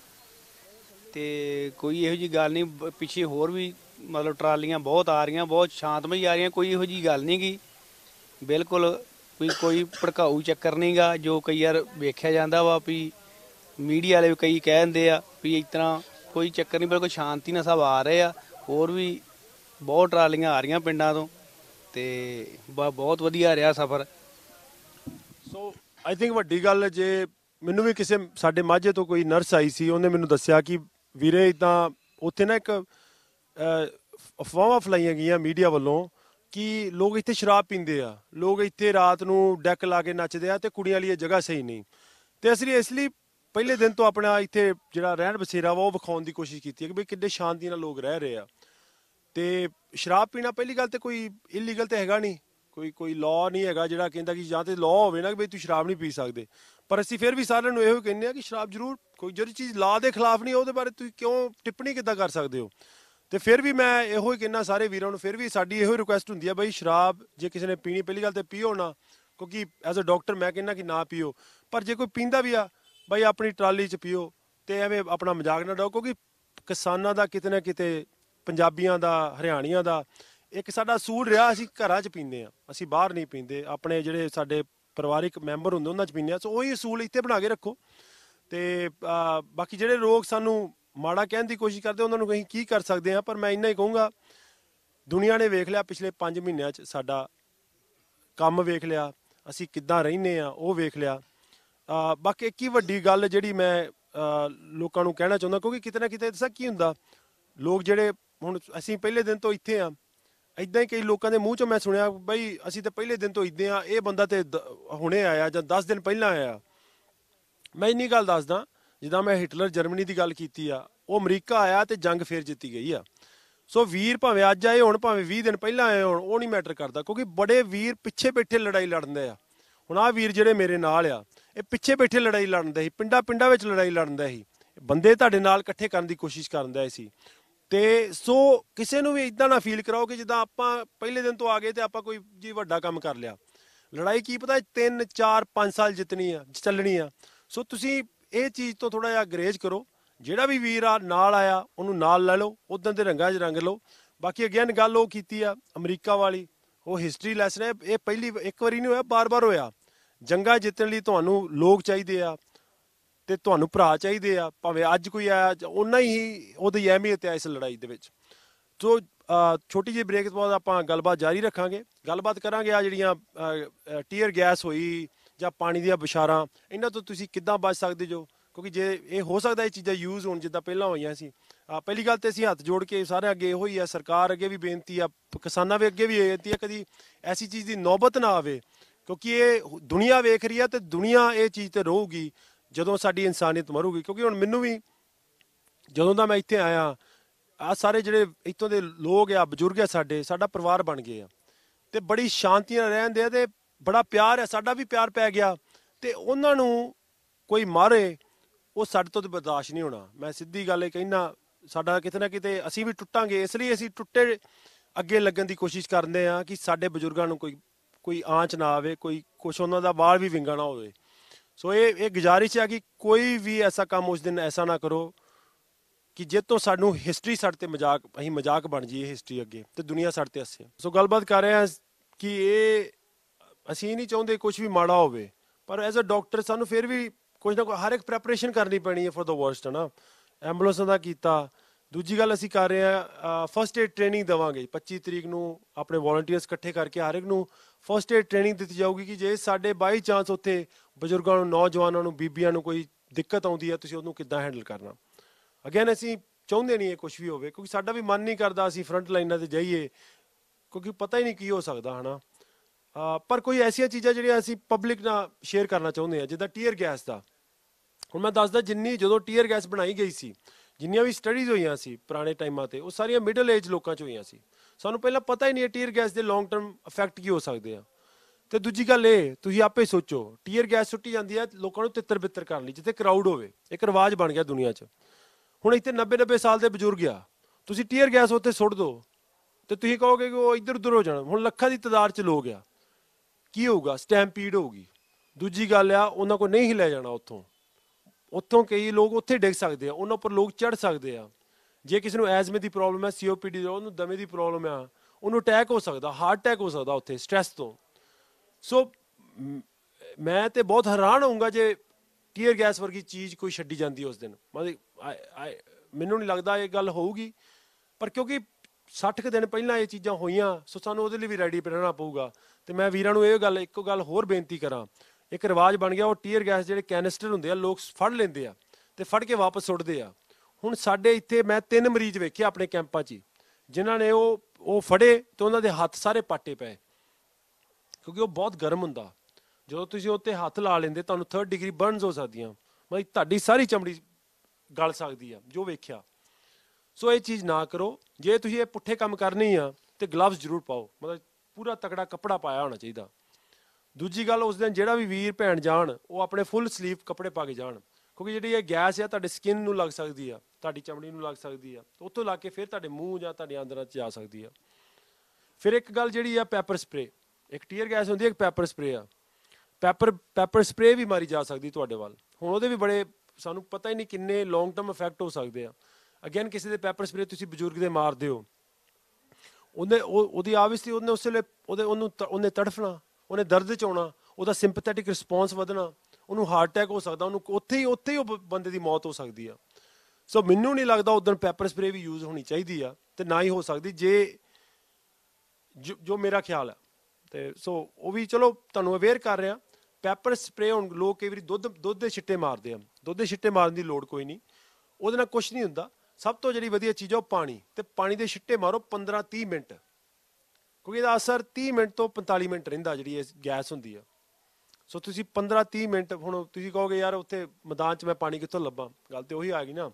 Speaker 2: ਤੇ ਕੋਈ ਇਹੋ ਜੀ ਗੱਲ ਨਹੀਂ ਪਿੱਛੇ ਹੋਰ ਵੀ ਮਤਲਬ ਟਰਾਲੀਆਂ ਬਹੁਤ ਆ ਰਹੀਆਂ ਬਹੁਤ ਸ਼ਾਂਤਮਈ ਆ ਰਹੀਆਂ ਕੋਈ ਇਹੋ ਜੀ ਗੱਲ ਨਹੀਂ ਗਈ ਬਿਲਕੁਲ ਕੋਈ ਕੋਈ ਭੜਕਾਊ ਚੱਕਰ ਨਹੀਂਗਾ ਜੋ ਕਈ ਵਾਰ ਵੇਖਿਆ ਜਾਂਦਾ ਵਾ ਵੀ ਮੀਡੀਆ ਵਾਲੇ ਵੀ ਕਈ ਕਹਿ ਦਿੰਦੇ ਆ ਵੀ ਇਤਨਾ ਕੋਈ ਚੱਕਰ ਨਹੀਂ ਬਿਲਕੁਲ ਸ਼ਾਂਤੀ ਨਾਲ ਸਭ ਆ ਰਹੇ ਆ ਹੋਰ ਵੀ ਬਹੁਤ ਟਰਾਲੀਆਂ ਆ ਰਹੀਆਂ ਪਿੰਡਾਂ ਤੋਂ ਤੇ ਬਹੁਤ ਵਧੀਆ ਰਿਹਾ ਸਫ਼ਰ
Speaker 1: ਸੋ ਆਈ ਥਿੰਕ ਵੱਡੀ ਗੱਲ ਜੇ ਮੈਨੂੰ ਵੀ ਕਿਸੇ ਸਾਡੇ ਮਾਝੇ ਤੋਂ ਕੋਈ ਨਰਸ ਆਈ ਸੀ ਉਹਨੇ ਮੈਨੂੰ ਦੱਸਿਆ ਕਿ ਵੀਰੇ ਇਦਾਂ ਉੱਥੇ ਨਾ ਇੱਕ ਅਫਵਾਹਾਂ ਫਲਾਈਆਂ ਗਈਆਂ ਮੀਡੀਆ ਵੱਲੋਂ ਕਿ ਲੋਕ ਇੱਥੇ ਸ਼ਰਾਬ ਪੀਂਦੇ ਆ ਲੋਕ ਇੱਥੇ ਰਾਤ ਨੂੰ ਡੈਕ ਲਾ ਕੇ ਨੱਚਦੇ ਆ ਤੇ ਕੁੜੀਆਂ ਲਈ ਇਹ ਜਗ੍ਹਾ ਸਹੀ ਨਹੀਂ ਤੇ ਅਸੀਂ ਇਸ ਲਈ ਪਹਿਲੇ ਦਿਨ ਤੋਂ ਆਪਣਾ ਇੱਥੇ ਜਿਹੜਾ ਰਹਿਣ ਬਸੇਰਾ ਵਾ ਉਹ ਵਿਖਾਉਣ ਦੀ ਕੋਸ਼ਿਸ਼ ਕੀਤੀ ਹੈ ਕਿ ਵੀ ਕਿੱਡੇ ਸ਼ਾਂਤੀ ਨਾਲ ਲੋਕ ਰਹਿ ਰਹੇ ਆ ਤੇ ਸ਼ਰਾਬ ਪੀਣਾ ਪਹਿਲੀ ਗੱਲ ਤੇ ਕੋਈ ਇਲੀਗਲ ਤੇ ਹੈਗਾ ਨਹੀਂ ਕੋਈ ਕੋਈ ਲਾਅ ਨਹੀਂ ਹੈਗਾ ਜਿਹੜਾ ਕਹਿੰਦਾ ਕਿ ਜਾਂ ਤੇ ਲਾਅ ਹੋਵੇ ਨਾ ਕਿ ਵੀ ਤੂੰ ਸ਼ਰਾਬ ਨਹੀਂ ਪੀ ਸਕਦੇ ਪਰ ਅਸੀਂ ਫਿਰ ਵੀ ਸਾਰਿਆਂ ਨੂੰ ਇਹੋ ਕਹਿੰਦੇ ਆ ਕਿ ਸ਼ਰਾਬ ਜ਼ਰੂਰ ਕੋਈ ਜਿਹੜੀ ਚੀਜ਼ ਲਾਅ ਦੇ ਖਿਲਾਫ ਨਹੀਂ ਉਹਦੇ ਬਾਰੇ ਤੁਸੀਂ ਕਿਉਂ ਟਿੱਪਣੀ ਕਿੱਦਾਂ ਕਰ ਸਕਦੇ ਹੋ ਤੇ ਫਿਰ ਵੀ ਮੈਂ ਇਹੋ ਹੀ ਕਿੰਨਾ ਸਾਰੇ ਵੀਰਾਂ ਨੂੰ ਫਿਰ ਵੀ ਸਾਡੀ ਇਹੋ ਹੀ ਰਿਕੁਐਸਟ ਹੁੰਦੀ ਹੈ ਬਈ ਸ਼ਰਾਬ ਜੇ ਕਿਸੇ ਨੇ ਪੀਣੀ ਪਹਿਲੀ ਗੱਲ ਤੇ ਪੀਓ ਨਾ ਕਿਉਂਕਿ ਐਜ਼ ਅ ਡਾਕਟਰ ਮੈਂ ਕਹਿੰਦਾ ਕਿ ਨਾ ਪੀਓ ਪਰ ਜੇ ਕੋਈ ਪੀਂਦਾ ਵੀ ਆ ਬਈ ਆਪਣੀ ਟਰਾਲੀ 'ਚ ਪੀਓ ਤੇ ਐਵੇਂ ਆਪਣਾ ਮਜ਼ਾਕ ਨਾ ਡਾਓ ਕਿਉਂਕਿ ਕਿਸਾਨਾਂ ਦਾ ਕਿਤੇ ਨਾ ਕਿਤੇ ਪੰਜਾਬੀਆਂ ਦਾ ਹਰਿਆਣੀਆਂ ਦਾ ਇੱਕ ਸਾਡਾ ਸੂਲ ਰਿਹਾ ਅਸੀਂ ਘਰਾਂ 'ਚ ਪੀਂਦੇ ਆ ਅਸੀਂ ਬਾਹਰ ਨਹੀਂ ਪੀਂਦੇ ਆਪਣੇ ਜਿਹੜੇ ਸਾਡੇ ਪਰਿਵਾਰਿਕ ਮੈਂਬਰ ਹੁੰਦੇ ਉਹਨਾਂ 'ਚ ਪੀਂਦੇ ਆ ਸੋ ਉਹੀ ਸੂਲ ਇੱਥੇ ਬਣਾ ਕੇ ਰੱਖੋ ਤੇ ਬਾਕੀ ਜਿਹੜੇ ਰੋਗ ਸਾਨੂੰ ਮਾੜਾ ਕਹਿਣ ਦੀ ਕੋਸ਼ਿਸ਼ ਕਰਦੇ ਉਹਨਾਂ ਨੂੰ ਅਸੀਂ ਕੀ ਕਰ ਸਕਦੇ ਆ ਪਰ ਮੈਂ ਇੰਨਾ ਹੀ ਕਹੂੰਗਾ ਦੁਨੀਆ ਨੇ ਵੇਖ ਲਿਆ ਪਿਛਲੇ 5 ਮਹੀਨਿਆਂ 'ਚ ਸਾਡਾ ਕੰਮ ਵੇਖ ਲਿਆ ਅਸੀਂ ਕਿੱਦਾਂ ਰਹਿੰਨੇ ਆ ਉਹ ਵੇਖ ਲਿਆ ਬਾਕੀ ਇੱਕ ਹੀ ਵੱਡੀ ਗੱਲ ਜਿਹੜੀ ਮੈਂ ਲੋਕਾਂ ਨੂੰ ਕਹਿਣਾ ਚਾਹੁੰਦਾ ਕਿਉਂਕਿ ਕਿਤੇ ਨਾ ਕਿਤੇ ਦੱਸਾਂ ਕੀ ਹੁੰਦਾ ਲੋਕ ਜਿਹੜੇ ਹੁਣ ਅਸੀਂ ਪਹਿਲੇ ਦਿਨ ਤੋਂ ਇੱਥੇ ਆ ਇਦਾਂ ਹੀ ਕਈ ਲੋਕਾਂ ਦੇ ਮੂੰਹ ਚੋਂ ਮੈਂ ਸੁਣਿਆ ਬਈ ਅਸੀਂ ਤਾਂ ਪਹਿਲੇ ਦਿਨ ਤੋਂ ਇੱਦਾਂ ਆ ਇਹ ਬੰਦਾ ਤੇ ਹੁਣੇ ਆਇਆ ਜਾਂ 10 ਦਿਨ ਪਹਿਲਾਂ ਆਇਆ ਮੈਂ ਇੰਨੀ ਗੱਲ ਦੱਸਦਾ ਜਿੱਦਾਂ ਮੈਂ ਹਿਟਲਰ ਜਰਮਨੀ ਦੀ ਗੱਲ ਕੀਤੀ ਆ ਉਹ ਅਮਰੀਕਾ ਆਇਆ ਤੇ ਜੰਗ ਫੇਰ ਜਿੱਤੀ ਗਈ ਆ ਸੋ ਵੀਰ ਭਾਵੇਂ ਅੱਜ ਆਏ ਹੋਣ ਭਾਵੇਂ 20 ਦਿਨ ਪਹਿਲਾਂ ਆਏ ਹੋਣ ਉਹ ਨਹੀਂ ਮੈਟਰ ਕਰਦਾ ਕਿਉਂਕਿ ਬੜੇ ਵੀਰ ਪਿੱਛੇ ਬੈਠੇ ਲੜਾਈ ਲੜਨਦੇ ਆ ਹੁਣ ਆ ਵੀਰ ਜਿਹੜੇ ਮੇਰੇ ਨਾਲ ਆ ਇਹ ਪਿੱਛੇ ਬੈਠੇ ਲੜਾਈ ਲੜਨਦੇ ਸੀ ਪਿੰਡਾ ਪਿੰਡਾ ਵਿੱਚ ਲੜਾਈ ਲੜਨਦੇ ਸੀ ਬੰਦੇ ਤੁਹਾਡੇ ਨਾਲ ਇਕੱਠੇ ਕਰਨ ਦੀ ਕੋਸ਼ਿਸ਼ ਕਰਨਦੇ ਸੀ ਤੇ ਸੋ ਕਿਸੇ ਨੂੰ ਵੀ ਇਦਾਂ ਨਾ ਫੀਲ ਕਰਾਓ ਕਿ ਜਿੱਦਾਂ ਆਪਾਂ ਪਹਿਲੇ ਦਿਨ ਤੋਂ ਆ ਗਏ ਤੇ ਆਪਾਂ ਕੋਈ ਜੀ ਵੱਡਾ ਕੰਮ ਕਰ ਲਿਆ ਲੜਾਈ ਕੀ ਪਤਾ 3 4 5 ਸਾਲ ਜਿੱਤਣੀ ਆ ਚੱਲਣੀ ਆ ਸੋ ਤੁਸੀਂ ਇਹ ਚੀਜ਼ ਤੋਂ ਥੋੜਾ ਜਿਹਾ ਗਰੇਜ ਕਰੋ ਜਿਹੜਾ ਵੀ ਵੀਰ ਆ ਨਾਲ ਆਇਆ ਉਹਨੂੰ ਨਾਲ ਲੈ ਲਓ ਉਦੋਂ ਦੇ ਰੰਗਾਂ 'ਚ ਰੰਗ ਲਓ ਬਾਕੀ ਅਗੇਨ ਗੱਲ ਉਹ ਕੀਤੀ ਆ ਅਮਰੀਕਾ ਵਾਲੀ ਉਹ ਹਿਸਟਰੀ ਲੈਸਨ ਹੈ ਇਹ ਪਹਿਲੀ ਇੱਕ ਵਾਰੀ ਨਹੀਂ ਹੋਇਆ ਬਾਰ-ਬਾਰ ਹੋਇਆ ਜੰਗਾ ਜਿੱਤਣ ਲਈ ਤੁਹਾਨੂੰ ਲੋਕ ਚਾਹੀਦੇ ਆ ਤੇ ਤੁਹਾਨੂੰ ਭਰਾ ਚਾਹੀਦੇ ਆ ਭਾਵੇਂ ਅੱਜ ਕੋਈ ਆਇਆ ਉਹਨਾਂ ਹੀ ਉਹਦੀ ਅਹਿਮੀਅਤ ਹੈ ਇਸ ਲੜਾਈ ਦੇ ਵਿੱਚ ਜੋ ਛੋਟੀ ਜਿਹੀ ਬ੍ਰੇਕ ਤੋਂ ਬਾਅਦ ਆਪਾਂ ਗੱਲਬਾਤ ਜਾਰੀ ਰੱਖਾਂਗੇ ਗੱਲਬਾਤ ਕਰਾਂਗੇ ਆ ਜਿਹੜੀਆਂ ਟੀਅਰ ਗੈਸ ਹੋਈ ਜਾਂ ਪਾਣੀ ਦੀਆਂ ਬਿਸ਼ਾਰਾਂ ਇਹਨਾਂ ਤੋਂ ਤੁਸੀਂ ਕਿੱਦਾਂ ਬਚ ਸਕਦੇ ਜੋ ਕਿਉਂਕਿ ਜੇ ਇਹ ਹੋ ਸਕਦਾ ਇਹ ਚੀਜ਼ਾਂ ਯੂਜ਼ ਹੋਣ ਜਿੱਦਾਂ ਪਹਿਲਾਂ ਹੋਈਆਂ ਸੀ ਪਹਿਲੀ ਗੱਲ ਤੇ ਅਸੀਂ ਹੱਥ ਜੋੜ ਕੇ ਸਾਰੇ ਅੱਗੇ ਇਹੋ ਹੀ ਆ ਸਰਕਾਰ ਅੱਗੇ ਵੀ ਬੇਨਤੀ ਆ ਕਿਸਾਨਾਂ ਵੀ ਅੱਗੇ ਵੀ ਬੇਨਤੀ ਆ ਕਦੀ ਐਸੀ ਚੀਜ਼ ਦੀ ਨੌਬਤ ਨਾ ਆਵੇ ਕਿਉਂਕਿ ਇਹ ਦੁਨੀਆ ਵੇਖ ਰਹੀ ਆ ਤੇ ਦੁਨੀਆ ਇਹ ਚੀਜ਼ ਤੇ ਰਹੂਗੀ ਜਦੋਂ ਸਾਡੀ ਇਨਸਾਨੀਅਤ ਮਰੂਗੀ ਕਿਉਂਕਿ ਹੁਣ ਮੈਨੂੰ ਵੀ ਜਦੋਂ ਦਾ ਮੈਂ ਇੱਥੇ ਆਇਆ ਆ ਸਾਰੇ ਜਿਹੜੇ ਇੱਥੋਂ ਦੇ ਲੋਕ ਆ ਬਜ਼ੁਰਗ ਆ ਸਾਡੇ ਸਾਡਾ ਪਰਿਵਾਰ ਬਣ ਗਏ ਆ ਤੇ ਬੜੀ ਸ਼ਾਂਤੀ ਨਾਲ ਰਹਿੰਦੇ ਆ ਤੇ ਬੜਾ ਪਿਆਰ ਹੈ ਸਾਡਾ ਵੀ ਪਿਆਰ ਪੈ ਗਿਆ ਤੇ ਉਹਨਾਂ ਨੂੰ ਕੋਈ ਮਾਰੇ ਉਹ ਸਾਡੇ ਤੋਂ ਬਰਦਾਸ਼ਤ ਨਹੀਂ ਹੋਣਾ ਮੈਂ ਸਿੱਧੀ ਗੱਲ ਇਹ ਕਹਿਣਾ ਸਾਡਾ ਕਿਤੇ ਨਾ ਕਿਤੇ ਅਸੀਂ ਵੀ ਟੁੱਟਾਂਗੇ ਇਸ ਲਈ ਅਸੀਂ ਟੁੱਟੇ ਅੱਗੇ ਲੱਗਣ ਦੀ ਕੋਸ਼ਿਸ਼ ਕਰਦੇ ਆ ਕਿ ਸਾਡੇ ਬਜ਼ੁਰਗਾਂ ਨੂੰ ਕੋਈ ਕੋਈ ਆਂਚ ਨਾ ਆਵੇ ਕੋਈ ਕੁਛ ਉਹਨਾਂ ਦਾ ਵਾਲ ਵੀ ਵਿੰਗਾ ਨਾ ਹੋਵੇ ਸੋ ਇਹ ਇਹ ਗੁਜ਼ਾਰਿਸ਼ ਹੈ ਕਿ ਕੋਈ ਵੀ ਐਸਾ ਕੰਮ ਉਸ ਦਿਨ ਐਸਾ ਨਾ ਕਰੋ ਕਿ ਜੇ ਤੋਂ ਸਾਨੂੰ ਹਿਸਟਰੀ ਸਾਡੇ ਤੇ ਮਜ਼ਾਕ ਅਸੀਂ ਮਜ਼ਾਕ ਬਣ ਜਾਈਏ ਹਿਸਟਰੀ ਅੱਗੇ ਤੇ ਦੁਨੀਆ ਸਾਡੇ ਤੇ ਹੱਸੇ ਸੋ ਗੱਲਬਾਤ ਕਰ ਰਹੇ ਆ ਕਿ ਇਹ ਅਸੀਂ ਨਹੀਂ ਚਾਹੁੰਦੇ ਕੁਝ ਵੀ ਮਾੜਾ ਹੋਵੇ ਪਰ ਐਜ਼ ਅ ਡਾਕਟਰ ਸਾਨੂੰ ਫਿਰ ਵੀ ਕੁਝ ਨਾ ਕੋਈ ਹਰ ਇੱਕ ਪ੍ਰੈਪਰੇਸ਼ਨ ਕਰਨੀ ਪੈਣੀ ਹੈ ਫॉर द ਵਰਸਟ ਨਾ ਐਂਬੂਲੈਂਸ ਦਾ ਕੀਤਾ ਦੂਜੀ ਗੱਲ ਅਸੀਂ ਕਰ ਰਹੇ ਆ ਫਰਸਟ ਏਡ ਟ੍ਰੇਨਿੰਗ ਦਵਾਂਗੇ 25 ਤਰੀਕ ਨੂੰ ਆਪਣੇ ਵੋਲੰਟੀਅਰਸ ਇਕੱਠੇ ਕਰਕੇ ਹਰ ਇੱਕ ਨੂੰ ਫਰਸਟ ਏਡ ਟ੍ਰੇਨਿੰਗ ਦਿੱਤੀ ਜਾਊਗੀ ਕਿ ਜੇ ਸਾਡੇ ਬਾਈ ਚਾਂਸ ਉੱਥੇ ਬਜ਼ੁਰਗਾਂ ਨੂੰ ਨੌਜਵਾਨਾਂ ਨੂੰ ਬੀਬੀਆਂ ਨੂੰ ਕੋਈ ਦਿੱਕਤ ਆਉਂਦੀ ਹੈ ਤੁਸੀਂ ਉਹਨੂੰ ਕਿੱਦਾਂ ਹੈਂਡਲ ਕਰਨਾ ਅਗੇਨ ਅਸੀਂ ਚਾਹੁੰਦੇ ਨਹੀਂ ਇਹ ਕੁਝ ਵੀ ਹੋਵੇ ਕਿਉਂਕਿ ਸਾਡਾ ਵੀ ਮਨ ਨਹੀਂ ਕਰਦਾ ਅਸੀਂ ਫਰੰਟ ਲਾਈਨਾਂ ਤੇ ਜਾਈਏ ਕਿਉਂਕਿ ਪਤਾ ਹੀ ਨਹੀਂ ਕੀ ਹੋ ਸਕਦਾ ਹਨਾ ਪਰ ਕੋਈ ਐਸੀਆਂ ਚੀਜ਼ਾਂ ਜਿਹੜੀਆਂ ਅਸੀਂ ਪਬਲਿਕ ਨਾਲ ਸ਼ੇਅਰ ਕਰਨਾ ਚਾਹੁੰਦੇ ਆ ਜਿੱਦਾਂ ਟੀਅਰ ਗੈਸ ਦਾ ਹੁਣ ਮੈਂ ਦੱਸਦਾ ਜਿੰਨੀ ਜਦੋਂ ਟੀਅਰ ਗੈਸ ਬਣਾਈ ਗਈ ਸੀ ਜਿੰਨੀਆਂ ਵੀ ਸਟੱਡੀਜ਼ ਹੋਈਆਂ ਸੀ ਪੁਰਾਣੇ ਟਾਈਮਾਂ ਤੇ ਉਹ ਸਾਰੀਆਂ ਮਿਡਲ ਏਜ ਲੋਕਾਂ ਚ ਹੋਈਆਂ ਸੀ ਸਾਨੂੰ ਪਹਿਲਾਂ ਪਤਾ ਹੀ ਨਹੀਂ ਟੀਅਰ ਗੈਸ ਦੇ ਲੌਂਗ ਟਰਮ ਇਫੈਕਟ ਕੀ ਹੋ ਸਕਦੇ ਆ ਤੇ ਦੂਜੀ ਗੱਲ ਇਹ ਤੁਸੀਂ ਆਪੇ ਸੋਚੋ ਟੀਅਰ ਗੈਸ ਸੁੱਟੀ ਜਾਂਦੀ ਹੈ ਲੋਕਾਂ ਨੂੰ ਤਿੱਤਰ ਬਿੱਤਰ ਕਰਨ ਲਈ ਜਿੱਥੇ ਕਰਾਊਡ ਹੋਵੇ ਇੱਕ ਰਿਵਾਜ ਬਣ ਗਿਆ ਦੁਨੀਆ 'ਚ ਹੁਣ ਇੱਥੇ 90 90 ਸਾਲ ਦੇ ਬਜ਼ੁਰਗ ਆ ਤੁਸੀਂ ਟੀਅਰ ਗੈਸ ਉੱਤੇ ਸੁੱਟ ਦਿਓ ਤੇ ਤੁਸੀਂ ਕਹੋਗੇ ਕਿ ਉਹ ਇੱਧਰ ਉੱਧਰ ਹੋ ਜਾਣਾ ਹੁਣ ਲੱਖਾਂ ਦੀ ਤਦਾਦ 'ਚ ਲੋਕ ਆ ਕੀ ਹੋਊਗਾ ਸਟੈਂਪੀਡ ਹੋਊਗੀ ਦੂਜੀ ਗੱਲ ਆ ਉਹਨਾਂ ਕੋ ਨਹੀਂ ਲੈ ਜਾਣਾ ਉੱਥੋਂ ਉੱਥੋਂ ਕਈ ਲੋਕ ਉੱਥੇ ਡਿੱਗ ਸਕਦੇ ਆ ਉਹਨਾਂ ਉੱਪਰ ਲੋਕ ਚੜ ਸਕਦੇ ਆ ਜੇ ਕਿਸੇ ਨੂੰ ਐਜ਼ਮੇ ਦੀ ਪ੍ਰੋਬਲਮ ਹੈ ਸੀਓਪੀਡੀ ਦਾ ਉਹਨੂੰ ਦਮੇ ਦੀ ਪ੍ਰੋਬਲਮ ਆ ਉਹਨੂੰ ਅਟੈਕ ਹੋ ਸਕਦਾ ਹਾਰਟ ਅਟੈਕ ਹੋ ਸਕਦਾ ਉੱਥੇ ਸਟ्रेस ਤੋਂ ਸੋ ਮੈਂ ਤੇ ਬਹੁਤ ਹੈਰਾਨ ਹੋਊਂਗਾ ਜੇ ਟੀਅਰ ਗੈਸ ਵਰਗੀ ਚੀਜ਼ ਕੋਈ ਛੱਡੀ ਜਾਂਦੀ ਉਸ ਦਿਨ ਮੈਨੂੰ ਨਹੀਂ ਲੱਗਦਾ ਇਹ ਗੱਲ ਹੋਊਗੀ ਪਰ ਕਿਉਂਕਿ 60 ਦਿਨ ਪਹਿਲਾਂ ਇਹ ਚੀਜ਼ਾਂ ਹੋਈਆਂ ਸੋ ਸਾਨੂੰ ਉਹਦੇ ਲਈ ਵੀ ਰੈਡੀ ਰਹਿਣਾ ਪਊਗਾ ਤੇ ਮੈਂ ਵੀਰਾਂ ਨੂੰ ਇਹ ਗੱਲ ਇੱਕੋ ਗੱਲ ਹੋਰ ਬੇਨਤੀ ਕਰਾਂ ਇੱਕ ਰਿਵਾਜ ਬਣ ਗਿਆ ਉਹ ਟੀਅਰ ਗੈਸ ਜਿਹੜੇ ਕੈਨਿਸਟਰ ਹੁੰਦੇ ਆ ਲੋਕ ਫੜ ਲੈਂਦੇ ਆ ਤੇ ਫੜ ਕੇ ਵਾਪਸ ਸੁੱਟਦੇ ਆ ਹੁਣ ਸਾਡੇ ਇੱਥੇ ਮੈਂ ਤਿੰਨ ਮਰੀਜ਼ ਵੇਖੇ ਆਪਣੇ ਕੈਂਪਾਂ 'ਚ ਜਿਨ੍ਹਾਂ ਨੇ ਉਹ ਉਹ ਫੜੇ ਤੇ ਉਹਨਾਂ ਦੇ ਹੱਥ ਸਾਰੇ ਪਾਟੇ ਪਏ ਕਿਉਂਕਿ ਉਹ ਬਹੁਤ ਗਰਮ ਹੁੰਦਾ ਜਦੋਂ ਤੁਸੀਂ ਉੱਤੇ ਹੱਥ ਲਾ ਲੈਂਦੇ ਤੁਹਾਨੂੰ 3rd ਡਿਗਰੀ ਬਰਨਸ ਹੋ ਸਕਦੀਆਂ ਮਤਲਬ ਤੁਹਾਡੀ ਸਾਰੀ ਚਮੜੀ ਗਲ ਸਕਦੀ ਆ ਜੋ ਵੇਖਿਆ ਸੋ ਇਹ ਚੀਜ਼ ਨਾ ਕਰੋ ਜੇ ਤੁਸੀਂ ਇਹ ਪੁੱਠੇ ਕੰਮ ਕਰਨੀ ਆ ਤੇ ਗਲਵਸ ਜ਼ਰੂਰ ਪਾਓ ਮਤਲਬ ਪੂਰਾ ਤਕੜਾ ਕੱਪੜਾ ਪਾਇਆ ਹੋਣਾ ਚਾਹੀਦਾ ਦੂਜੀ ਗੱਲ ਉਸ ਦਿਨ ਜਿਹੜਾ ਵੀ ਵੀਰ ਭੈਣ ਜਾਣ ਉਹ ਆਪਣੇ ਫੁੱਲ ਸਲੀਵ ਕੱਪੜੇ ਪਾ ਕੇ ਜਾਣ ਕਿਉਂਕਿ ਜਿਹੜੀ ਇਹ ਗੈਸ ਆ ਤੁਹਾਡੇ ਸਕਿਨ ਨੂੰ ਲੱਗ ਸਕਦੀ ਆ ਤੁਹਾਡੀ ਚਮੜੀ ਨੂੰ ਲੱਗ ਸਕਦੀ ਆ ਉੱਥੋਂ ਲੱਗ ਕੇ ਫਿਰ ਤੁਹਾਡੇ ਮੂੰਹ ਜਾਂ ਤੁਹਾਡੇ ਅੰਦਰਾਂ 'ਚ ਜਾ ਸਕਦੀ ਆ ਫਿਰ ਇੱਕ ਗੱਲ ਜਿਹੜੀ ਆ ਪੈਪਰ ਸਪਰੇ ਇੱਕ ਟੀਅਰ ਗੈਸ ਹੁੰਦੀ ਹੈ ਇੱਕ ਪੈਪਰ ਸਪਰੇ ਆ ਪੈਪਰ ਪੈਪਰ ਸਪਰੇ ਵੀ ਮਾਰੀ ਜਾ ਸਕਦੀ ਤੁਹਾਡੇ ਵੱਲ ਹੁਣ ਉਹਦੇ ਵੀ ਬੜੇ ਸਾਨੂੰ ਪਤਾ ਹੀ ਨਹੀਂ ਕਿੰਨੇ ਲੌਂਗ ਟਰਮ ਇਫੈਕਟ ਹੋ ਸਕਦੇ ਆ ਅਗੇਨ ਕਿਸੇ ਦੇ ਪੈਪਰ ਸਪਰੇ ਤੁਸੀਂ ਬਜ਼ੁਰਗ ਦੇ ਮਾਰਦੇ ਹੋ ਉਹਨੇ ਉਹਦੀ ਆਬਵੀਅਸਲੀ ਉਹਨੇ ਉਸੇ ਲਈ ਉਹਦੇ ਉਹਨੂੰ ਉਹਨੇ ਤੜਫਣਾ ਉਹਨੇ ਦਰਦ ਚ ਆਉਣਾ ਉਹਦਾ ਸਿੰਪੈਥੈਟਿਕ ਰਿਸਪੌਂਸ ਵਧਣਾ ਉਹਨੂੰ ਹਾਰਟ ਅਟੈਕ ਹੋ ਸਕਦਾ ਉਹਨੂੰ ਉੱਥੇ ਹੀ ਉੱਥੇ ਹੀ ਉਹ ਬੰਦੇ ਦੀ ਮੌਤ ਹੋ ਸਕਦੀ ਆ ਸੋ ਮੈਨੂੰ ਨਹੀਂ ਲੱਗਦਾ ਉਦੋਂ ਪੈਪਰ ਸਪਰੇ ਵੀ ਯੂਜ਼ ਹੋਣੀ ਚਾਹੀਦੀ ਆ ਤੇ ਨਾ ਹੀ ਹੋ ਸਕਦੀ ਜੇ ਜੋ ਮੇਰਾ ਖਿਆਲ ਆ ਤੇ ਸੋ ਉਹ ਵੀ ਚਲੋ ਤੁਹਾਨੂੰ ਅਵੇਅਰ ਕਰ ਰਿਹਾ ਪੈਪਰ ਸਪਰੇ ਹੁਣ ਲੋਕ ਕਈ ਵਾਰੀ ਦੁੱਧ ਦੁੱਧ ਦੇ ਛਿੱਟੇ ਮਾਰਦੇ ਆ ਦੁੱਧ ਦੇ ਛਿੱਟੇ ਮਾਰਨ ਦੀ ਲੋੜ ਕੋਈ ਨਹੀਂ ਉਹਦੇ ਨਾਲ ਕੁਝ ਨਹੀਂ ਹੁੰਦਾ ਸਭ ਤੋਂ ਜਿਹੜੀ ਵਧੀਆ ਚੀਜ਼ ਆ ਉਹ ਪਾਣੀ ਤੇ ਪਾਣੀ ਦੇ ਛਿੱਟੇ ਮਾਰੋ 15 30 ਮਿੰਟ ਕਿਉਂਕਿ ਇਹਦਾ ਅਸਰ 30 ਮਿੰਟ ਤੋਂ 45 ਮਿੰਟ ਰਹਿੰਦਾ ਜਿਹੜੀ ਇਹ ਗੈਸ ਹੁੰਦੀ ਆ ਸੋ ਤੁਸੀਂ 15 30 ਮਿੰਟ ਹੁਣ ਤੁਸੀਂ ਕਹੋਗੇ ਯਾਰ ਉੱਥੇ ਮੈਦਾਨ 'ਚ ਮੈਂ ਪਾਣੀ ਕਿੱਥੋਂ ਲੱਭਾਂ ਗੱਲ ਤੇ ਉਹੀ ਆ ਗਈ ਨਾ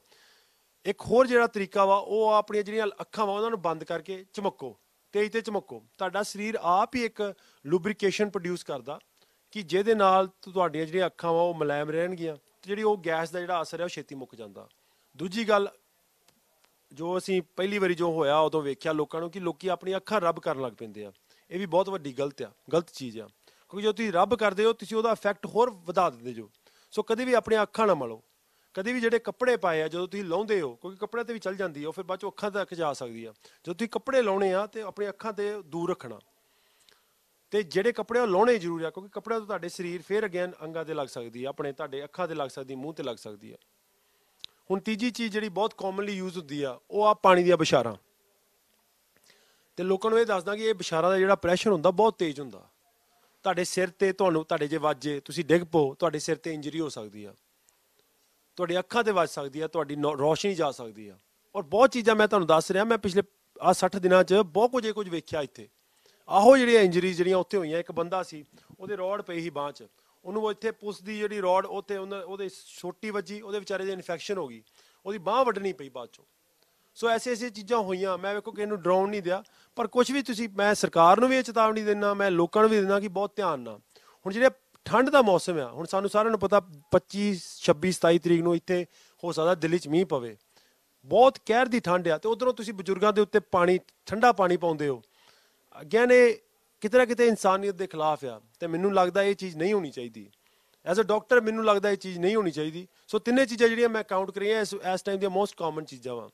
Speaker 1: ਇੱਕ ਹੋਰ ਜਿਹੜਾ ਤਰੀਕਾ ਵਾ ਉਹ ਆਪਣੀਆਂ ਜਿਹੜੀਆਂ ਅੱਖਾਂ ਵਾ ਉਹਨਾਂ ਨੂੰ ਬੰਦ ਕਰਕੇ ਚਮਕੋ ਤੇਜ਼ ਤੇ ਚਮਕੋ ਤੁਹਾਡਾ ਸਰੀਰ ਆਪ ਹੀ ਇੱਕ ਲੁਬਰੀਕੇਸ਼ਨ ਪ੍ਰੋਡਿਊਸ ਕਰਦਾ ਕਿ ਜਿਹਦੇ ਨਾਲ ਤੁਹਾਡੀਆਂ ਜਿਹੜੀਆਂ ਅੱਖਾਂ ਵਾ ਉਹ ਮਲਾਇਮ ਰਹਿਣਗੀਆਂ ਤੇ ਜਿਹੜੀ ਉਹ ਗੈਸ ਦਾ ਜਿਹੜਾ ਅਸਰ ਹੈ ਉਹ ਛੇਤੀ ਮੁੱਕ ਜਾਂਦਾ ਦੂਜੀ ਗੱਲ ਜੋ ਅਸੀਂ ਪਹਿਲੀ ਵਾਰੀ ਜੋ ਹੋਇਆ ਉਦੋਂ ਵੇਖਿਆ ਲੋਕਾਂ ਨੂੰ ਕਿ ਲੋਕੀ ਆਪਣੀ ਅੱਖਾਂ ਰੱਬ ਕਰਨ ਲੱਗ ਪੈਂਦੇ ਆ ਇਹ ਵੀ ਬਹੁਤ ਵੱਡੀ ਗਲਤ ਆ ਗਲਤ ਚੀਜ਼ ਆ ਕਿਉਂਕਿ ਜੋ ਤੁਸੀਂ ਰੱਬ ਕਰਦੇ ਹੋ ਤੁਸੀਂ ਉਹਦਾ ਇਫੈਕਟ ਹੋਰ ਵਧਾ ਦਿੰਦੇ ਜੋ ਸੋ ਕਦੇ ਵੀ ਆਪਣੀਆਂ ਅੱਖਾਂ ਨਾ ਮਲੋ ਕਦੇ ਵੀ ਜਿਹੜੇ ਕੱਪੜੇ ਪਾਏ ਆ ਜਦੋਂ ਤੁਸੀਂ ਲਾਉਂਦੇ ਹੋ ਕਿਉਂਕਿ ਕੱਪੜੇ ਤੇ ਵੀ ਚੱਲ ਜਾਂਦੀ ਆ ਫਿਰ ਬਾਅਦ ਚ ਅੱਖਾਂ ਤੱਕ ਜਾ ਸਕਦੀ ਆ ਜਦੋਂ ਤੁਸੀਂ ਕੱਪੜੇ ਲਾਉਣੇ ਆ ਤੇ ਆਪਣੀ ਅੱਖਾਂ ਤੇ ਦੂਰ ਰੱਖਣਾ ਤੇ ਜਿਹੜੇ ਕੱਪੜੇ ਉਹ ਲਾਉਣੇ ਜ਼ਰੂਰੀ ਆ ਕਿਉਂਕਿ ਕੱਪੜਾ ਤੁਹਾਡੇ ਸਰੀਰ ਫੇਰ ਅਗੇਨ ਅੰਗਾਂ ਤੇ ਲੱਗ ਸਕਦੀ ਆ ਆਪਣੇ ਤੁਹਾਡੇ ਅੱਖਾਂ ਤੇ ਲੱਗ ਸਕਦੀ ਮੂੰਹ ਤੇ ਲੱਗ ਸਕਦੀ ਆ ਹੁਣ ਤੀਜੀ ਚੀਜ਼ ਜਿਹੜੀ ਬਹੁਤ ਕਾਮਨਲੀ ਯੂਜ਼ ਹੁੰਦੀ ਆ ਉਹ ਆ ਪਾਣੀ ਦੀਆਂ ਬਿਸ਼ਾਰਾਂ ਤੇ ਲੋਕਾਂ ਨੂੰ ਇਹ ਦੱਸਦਾ ਕਿ ਇਹ ਬਸ਼ਾਰਾਂ ਦਾ ਜਿਹੜਾ ਪ੍ਰੈਸ਼ਰ ਹੁੰਦਾ ਬਹੁਤ ਤੇਜ਼ ਹੁੰਦਾ ਤੁਹਾਡੇ ਸਿਰ ਤੇ ਤੁਹਾਨੂੰ ਤੁਹਾਡੇ ਜੇ ਵੱਜੇ ਤੁਸੀਂ ਡਿੱਗ ਪੋ ਤੁਹਾਡੇ ਸਿਰ ਤੇ ਇੰਜਰੀ ਹੋ ਸਕਦੀ ਆ ਤੁਹਾਡੀ ਅੱਖਾਂ ਤੇ ਵੱਜ ਸਕਦੀ ਆ ਤੁਹਾਡੀ ਰੋਸ਼ਨੀ ਜਾ ਸਕਦੀ ਆ ਔਰ ਬਹੁਤ ਚੀਜ਼ਾਂ ਮੈਂ ਤੁਹਾਨੂੰ ਦੱਸ ਰਿਹਾ ਮੈਂ ਪਿਛਲੇ ਆ 60 ਦਿਨਾਂ 'ਚ ਬਹੁਤ ਕੁਝ ਇਹ ਕੁਝ ਵੇਖਿਆ ਇੱਥੇ ਆਹੋ ਜਿਹੜੀਆਂ ਇੰਜਰੀ ਜਿਹੜੀਆਂ ਉੱਥੇ ਹੋਈਆਂ ਇੱਕ ਬੰਦਾ ਸੀ ਉਹਦੇ ਰੋਡ ਪਈ ਸੀ ਬਾਹ 'ਚ ਉਹਨੂੰ ਉਹ ਇੱਥੇ ਪੁੱਸ ਦੀ ਜਿਹੜੀ ਰੋਡ ਉੱਥੇ ਉਹਦੇ ਛੋਟੀ ਵੱਜੀ ਉਹਦੇ ਵਿਚਾਰੇ ਦੇ ਇਨਫੈਕਸ਼ਨ ਹੋ ਗਈ ਉਹਦੀ ਬਾਹ ਵੱਢਣੀ ਪਈ ਬਾਅਦ ਚੋਂ ਸੋ ਐਸੇ ਐਸੇ ਚੀਜ਼ਾਂ ਹੋਈਆਂ ਮੈਂ ਵੇਖੋ ਕਿ ਇਹਨੂੰ ਡਰਾਉਣ ਨਹੀਂ ਦਿਆ ਪਰ ਕੁਝ ਵੀ ਤੁਸੀਂ ਮੈਂ ਸਰਕਾਰ ਨੂੰ ਵੀ ਇਹ ਚੇਤਾਵਨੀ ਦਿੰਨਾ ਮੈਂ ਲੋਕਾਂ ਨੂੰ ਵੀ ਦਿੰਨਾ ਕਿ ਬਹੁਤ ਧਿਆਨ ਨਾਲ ਹੁਣ ਜਿਹੜੇ ਠੰਡ ਦਾ ਮੌਸਮ ਆ ਹੁਣ ਸਾਨੂੰ ਸਾਰਿਆਂ ਨੂੰ ਪਤਾ 25 26 27 ਤਰੀਕ ਨੂੰ ਇੱਥੇ ਹੋ ਸਕਦਾ ਦਿੱਲੀ 'ਚ ਮੀਂਹ ਪਵੇ ਬਹੁਤ ਕਹਿਰ ਦੀ ਠੰਡ ਆ ਤੇ ਉਧਰੋਂ ਤੁਸੀਂ ਬਜ਼ੁਰਗਾਂ ਦੇ ਉੱਤੇ ਪਾਣੀ ਠੰਡਾ ਪਾਣੀ ਪਾਉਂਦੇ ਹੋ ਅਗਿਆਨ ਨੇ ਕਿਤੇ ਕਿਤੇ ਇਨਸਾਨੀਅਤ ਦੇ ਖਿਲਾਫ ਆ ਤੇ ਮੈਨੂੰ ਲੱਗਦਾ ਇਹ ਚੀਜ਼ ਨਹੀਂ ਹੋਣੀ ਚਾਹੀਦੀ ਐਜ਼ ਅ ਡਾਕਟਰ ਮੈਨੂੰ ਲੱਗਦਾ ਇਹ ਚੀਜ਼ ਨਹੀਂ ਹੋਣੀ ਚਾਹੀਦੀ ਸੋ ਤਿੰਨੇ ਚੀਜ਼ਾਂ ਜਿਹੜੀਆਂ ਮੈਂ ਕਾਊਂਟ ਕਰੀਆਂ ਇਸ ਇਸ ਟਾਈਮ ਦੀ ਮੋਸਟ ਕਾਮਨ ਚੀਜ਼ਾਂ ਵਾ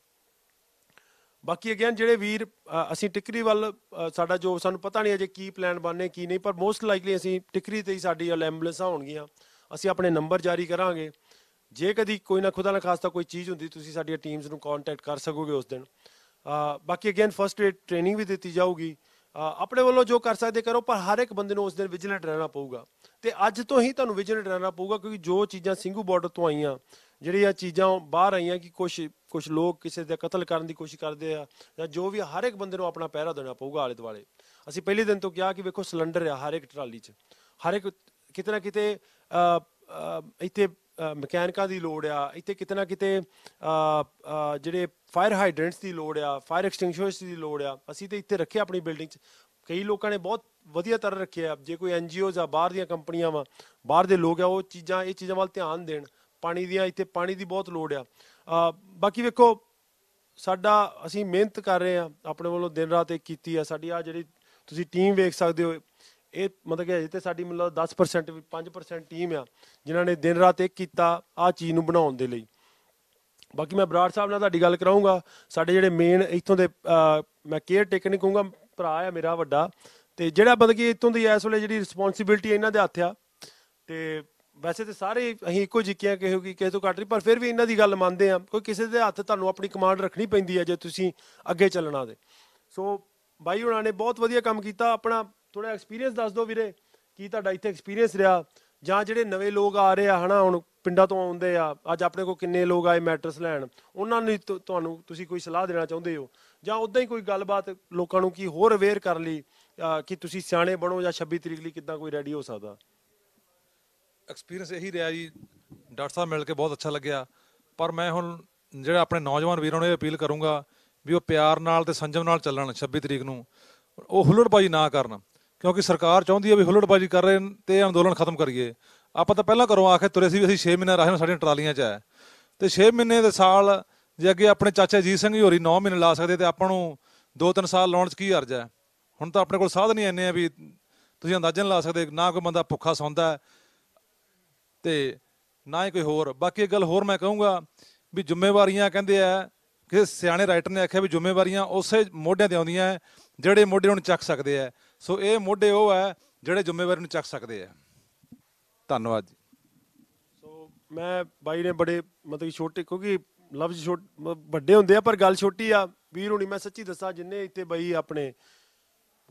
Speaker 1: ਬਾਕੀ ਅਗੇਨ ਜਿਹੜੇ ਵੀਰ ਅਸੀਂ ਟਿਕਰੀ ਵੱਲ ਸਾਡਾ ਜੋ ਸਾਨੂੰ ਪਤਾ ਨਹੀਂ ਅਜੇ ਕੀ ਪਲਾਨ ਬਣਨੇ ਕੀ ਨਹੀਂ ਪਰ ਮੋਸਟ ਲਾਈਕਲੀ ਅਸੀਂ ਟਿਕਰੀ ਤੇ ਹੀ ਸਾਡੀ ਐਂਬੂਲੈਂਸਾਂ ਹੋਣਗੀਆਂ ਅਸੀਂ ਆਪਣੇ ਨੰਬਰ ਜਾਰੀ ਕਰਾਂਗੇ ਜੇ ਕਦੀ ਕੋਈ ਨਾ ਖੁਦਾ ਨਾ ਖਾਸਤਾ ਕੋਈ ਚੀਜ਼ ਹੁੰਦੀ ਤੁਸੀਂ ਸਾਡੀਆਂ ਟੀਮਸ ਨੂੰ ਕੰਟੈਕਟ ਕਰ ਸਕੋਗੇ ਉਸ ਦਿਨ ਬਾਕੀ ਅਗੇਨ ਫਰਸਟ ਏਡ ਟ੍ਰੇਨਿੰਗ ਵੀ ਦਿੱਤੀ ਜਾਊਗੀ ਆਪਣੇ ਵੱਲੋਂ ਜੋ ਕਰ ਸਕਦੇ ਕਰੋ ਪਰ ਹਰ ਇੱਕ ਬੰਦੇ ਨੂੰ ਉਸ ਦਿਨ ਵਿਜੀਲੈਂਟ ਰਹਿਣਾ ਪਊਗਾ ਤੇ ਅੱਜ ਤੋਂ ਹੀ ਤੁਹਾਨੂੰ ਵਿਜੀਲੈਂਟ ਰਹਿਣਾ ਪਊਗਾ ਕਿਉਂਕਿ ਜੋ ਚੀਜ਼ਾਂ ਸਿੰਘੂ ਬਾਰਡਰ ਤੋਂ ਆਈਆਂ ਜਿਹੜੀਆਂ ਚੀਜ਼ਾਂ ਬਾਹਰ ਆਈਆਂ ਕਿ ਕੁਝ ਕੁਝ ਲੋਕ ਕਿਸੇ ਦਾ ਕਤਲ ਕਰਨ ਦੀ ਕੋਸ਼ਿਸ਼ ਕਰਦੇ ਆ ਜਾਂ ਜੋ ਵੀ ਹਰ ਇੱਕ ਬੰਦੇ ਨੂੰ ਆਪਣਾ ਪਹਿਰਾ ਦੇਣਾ ਪਊਗਾ ਆਲੇ ਦੁਆਲੇ ਅਸੀਂ ਪਹਿਲੇ ਦਿਨ ਤੋਂ ਕਿਹਾ ਕਿ ਵੇਖੋ ਸਿਲੰਡਰ ਆ ਹਰ ਇੱਕ ਟਰਾਲੀ 'ਚ ਹਰ ਇੱਕ ਕਿਤੇ ਨਾ ਕਿਤੇ ਇੱਥੇ ਮਕੈਨਿਕਾਂ ਦੀ ਲੋੜ ਆ ਇੱਥੇ ਕਿਤੇ ਕਿਤੇ ਜਿਹੜੇ ਫਾਇਰ ਹਾਈਡਰੈਂਟਸ ਦੀ ਲੋੜ ਆ ਫਾਇਰ ਐਕਸਟਿੰਗੁਇਸ਼ਰਸ ਦੀ ਲੋੜ ਆ ਅਸੀਂ ਤੇ ਇੱਥੇ ਰੱਖਿਆ ਆਪਣੀ ਬਿਲਡਿੰਗ 'ਚ ਕਈ ਲੋਕਾਂ ਨੇ ਬਹੁਤ ਵਧੀਆ ਤਰ੍ਹਾਂ ਰੱਖਿਆ ਜੇ ਕੋਈ ਐਨਜੀਓਜ਼ ਆ ਬਾਹਰ ਦੀਆਂ ਕੰਪਨੀਆਂ ਵਾ ਬਾਹਰ ਦੇ ਲੋਕ ਆ ਉਹ ਚੀਜ਼ਾਂ ਇਹ ਚੀਜ਼ਾਂ ਵੱਲ ਧਿਆਨ ਦੇਣ ਪਾਣੀ ਦੀਆਂ ਇੱਥੇ ਪਾਣੀ ਦੀ ਬਹੁਤ ਲੋੜ ਆ ਬਾਕੀ ਵੇਖੋ ਸਾਡਾ ਅਸੀਂ ਮਿਹਨਤ ਕਰ ਰਹੇ ਆ ਆਪਣੇ ਵੱਲੋਂ ਦਿਨ ਰਾਤ ਇਹ ਕੀਤੀ ਆ ਸਾਡੀ ਆ ਜਿਹੜੀ ਤੁਸੀਂ ਟੀਮ ਵੇਖ ਸਕਦੇ ਹੋ ਇਹ ਮਤਲਬ ਕਿ ਅਜੇ ਤੇ ਸਾਡੀ ਮਤਲਬ 10% 5% ਟੀਮ ਆ ਜਿਨ੍ਹਾਂ ਨੇ ਦਿਨ ਰਾਤ ਇੱਕ ਕੀਤਾ ਆ ਚੀਜ਼ ਨੂੰ ਬਣਾਉਣ ਦੇ ਲਈ ਬਾਕੀ ਮੈਂ ਬਰਾੜ ਸਾਹਿਬ ਨਾਲ ਤੁਹਾਡੀ ਗੱਲ ਕਰਾਉਂਗਾ ਸਾਡੇ ਜਿਹੜੇ ਮੇਨ ਇੱਥੋਂ ਦੇ ਮੈਂ ਕੇਅਰ ਟੇਕਰ ਨਹੀਂ ਕਹੂੰਗਾ ਭਰਾ ਆ ਮੇਰਾ ਵੱਡਾ ਤੇ ਜਿਹੜਾ ਮਤਲਬ ਕਿ ਇੱਥੋਂ ਦੀ ਇਸ ਵੇਲੇ ਜਿਹੜੀ ਰਿਸਪੌਂਸਿਬਿਲਟੀ ਇਹਨਾਂ ਦੇ ਹੱਥ ਆ ਤੇ ਵੈਸੇ ਤੇ ਸਾਰੇ ਅਸੀਂ ਇੱਕੋ ਜਿੱਕਿਆ ਕਿਹੋ ਕਿ ਕਿਸੇ ਤੋਂ ਘੱਟ ਨਹੀਂ ਪਰ ਫਿਰ ਵੀ ਇਹਨਾਂ ਦੀ ਗੱਲ ਮੰਨਦੇ ਆ ਕੋਈ ਕਿਸੇ ਦੇ ਹੱਥ ਤੁਹਾਨੂੰ ਆਪਣੀ ਕਮਾਂਡ ਰੱਖਣੀ ਪੈਂਦੀ ਹੈ ਜੇ ਤੁਸੀਂ ਅੱਗੇ ਚੱਲਣਾ ਦੇ ਸੋ ਬਾਈ ਉਹਨਾਂ ਨੇ ਬਹੁਤ ਵਧੀਆ ਕੰਮ ਕੀਤਾ ਆਪਣਾ ਥੋੜਾ ਐਕਸਪੀਰੀਅੰਸ ਦੱਸ ਦਿਓ ਵੀਰੇ ਕੀ ਤੁਹਾਡਾ ਇੱਥੇ ਐਕਸਪੀਰੀਅੰਸ ਰਿਹਾ ਜਾਂ ਜਿਹੜੇ ਨਵੇਂ ਲੋਕ ਆ ਰਹੇ ਆ ਹਨਾ ਹੁਣ ਪਿੰਡਾਂ ਤੋਂ ਆਉਂਦੇ ਆ ਅੱਜ ਆਪਣੇ ਕੋਲ ਕਿੰਨੇ ਲੋਕ ਆਏ ਮੈਟਰਸ ਲੈਣ ਉਹਨਾਂ ਨੂੰ ਤੁਹਾਨੂੰ ਤੁਸੀਂ ਕੋਈ ਸਲਾਹ ਦੇਣਾ ਚਾਹੁੰਦੇ ਹੋ ਜਾਂ ਉਦਾਂ ਹੀ ਕੋਈ ਗੱਲਬਾਤ ਲੋਕਾਂ ਨੂੰ ਕੀ ਹੋਰ ਅਵੇਅਰ ਕਰ ਲਈ ਕਿ ਤੁਸੀਂ ਸਿਆਣੇ ਬਣੋ ਜਾਂ 26 ਤਰੀਕ ਲਈ ਕਿੱਦਾਂ ਕੋਈ ਰੈਡੀ ਹੋ ਸਕਦਾ ਐਕਸਪੀਰੀਅੰਸ ਇਹੀ ਰਿਹਾ ਜੀ ਡਾਕਟਰ ਸਾਹਿਬ ਮਿਲ ਕੇ ਬਹੁਤ ਅੱਛਾ ਲੱਗਿਆ ਪਰ ਮੈਂ ਹੁਣ ਜਿਹੜਾ ਆਪਣੇ ਨੌਜਵਾਨ ਵੀਰਾਂ ਨੂੰ ਇਹ ਅਪੀਲ ਕਰੂੰਗਾ ਵੀ ਉਹ ਪਿਆਰ ਨਾਲ ਤੇ ਸੰਜਮ ਨਾਲ ਚੱਲਣ 26 ਤਰੀਕ ਨੂੰ ਉਹ ਹੁਲੜਬਾਜ਼ੀ ਨਾ ਕਰਨ ਕਿਉਂਕਿ ਸਰਕਾਰ ਚਾਹੁੰਦੀ ਹੈ ਵੀ ਹੁਲੜਬਾਜੀ ਕਰ ਰਹੇ ਤੇ ਅੰਦੋਲਨ ਖਤਮ ਕਰੀਏ ਆਪਾਂ ਤਾਂ ਪਹਿਲਾਂ ਘਰੋਂ ਆਖੇ ਤੁਰੇ ਸੀ ਵੀ ਅਸੀਂ 6 ਮਹੀਨੇ ਰਾਹੀਂ ਸਾਡੀਆਂ ਟਰਾਲੀਆਂ 'ਚ ਹੈ ਤੇ 6 ਮਹੀਨੇ ਦੇ ਸਾਲ ਜੇ ਅੱਗੇ ਆਪਣੇ ਚਾਚਾ ਜੀ ਸਿੰਘ ਹੋਰੀ 9 ਮਹੀਨੇ ਲਾ ਸਕਦੇ ਤੇ ਆਪਾਂ ਨੂੰ 2-3 ਸਾਲ ਲਾਉਣ 'ਚ ਕੀ ਅਰਜ਼ ਹੈ ਹੁਣ ਤਾਂ ਆਪਣੇ ਕੋਲ ਸਾਧ ਨਹੀਂ ਐਨੇ ਆ ਵੀ ਤੁਸੀਂ ਅੰਦਾਜ਼ਾ ਨਹੀਂ ਲਾ ਸਕਦੇ ਨਾ ਕੋਈ ਬੰਦਾ ਭੁੱਖਾ ਸੌਂਦਾ ਤੇ ਨਾ ਹੀ ਕੋਈ ਹੋਰ ਬਾਕੀ ਇੱਕ ਗੱਲ ਹੋਰ ਮੈਂ ਕਹੂੰਗਾ ਵੀ ਜ਼ਿੰਮੇਵਾਰੀਆਂ ਕਹਿੰਦੇ ਆ ਕਿ ਸਿਆਣੇ ਰਾਈਟਰ ਨੇ ਆਖਿਆ ਵੀ ਜ਼ਿੰਮੇਵਾਰੀਆਂ ਉਸੇ ਮੋਢਿਆਂ ਤੇ ਆਉਂਦੀਆਂ ਜਿਹੜੇ ਮੋਢੇ ਹੁਣ ਚੱਕ ਸਕਦੇ ਆ ਸੋ ਇਹ ਮੋਢੇ ਉਹ ਹੈ ਜਿਹੜੇ ਜ਼ਿੰਮੇਵਾਰੀ ਨੂੰ ਚੱਕ ਸਕਦੇ ਆ ਧੰਨਵਾਦ ਜੀ ਸੋ ਮੈਂ ਬਾਈ ਨੇ ਬੜੇ ਮਤਲਬ ਕਿ ਛੋਟੇ ਕਿਉਂਕਿ ਲਫ਼ਜ਼ ਛੋਟ ਵੱਡੇ ਹੁੰਦੇ ਆ ਪਰ ਗੱਲ ਛੋਟੀ ਆ ਵੀਰ ਹੁਣੀ ਮੈਂ ਸੱਚੀ ਦੱਸਾਂ ਜਿੰਨੇ ਇੱਥੇ ਬਈ ਆਪਣੇ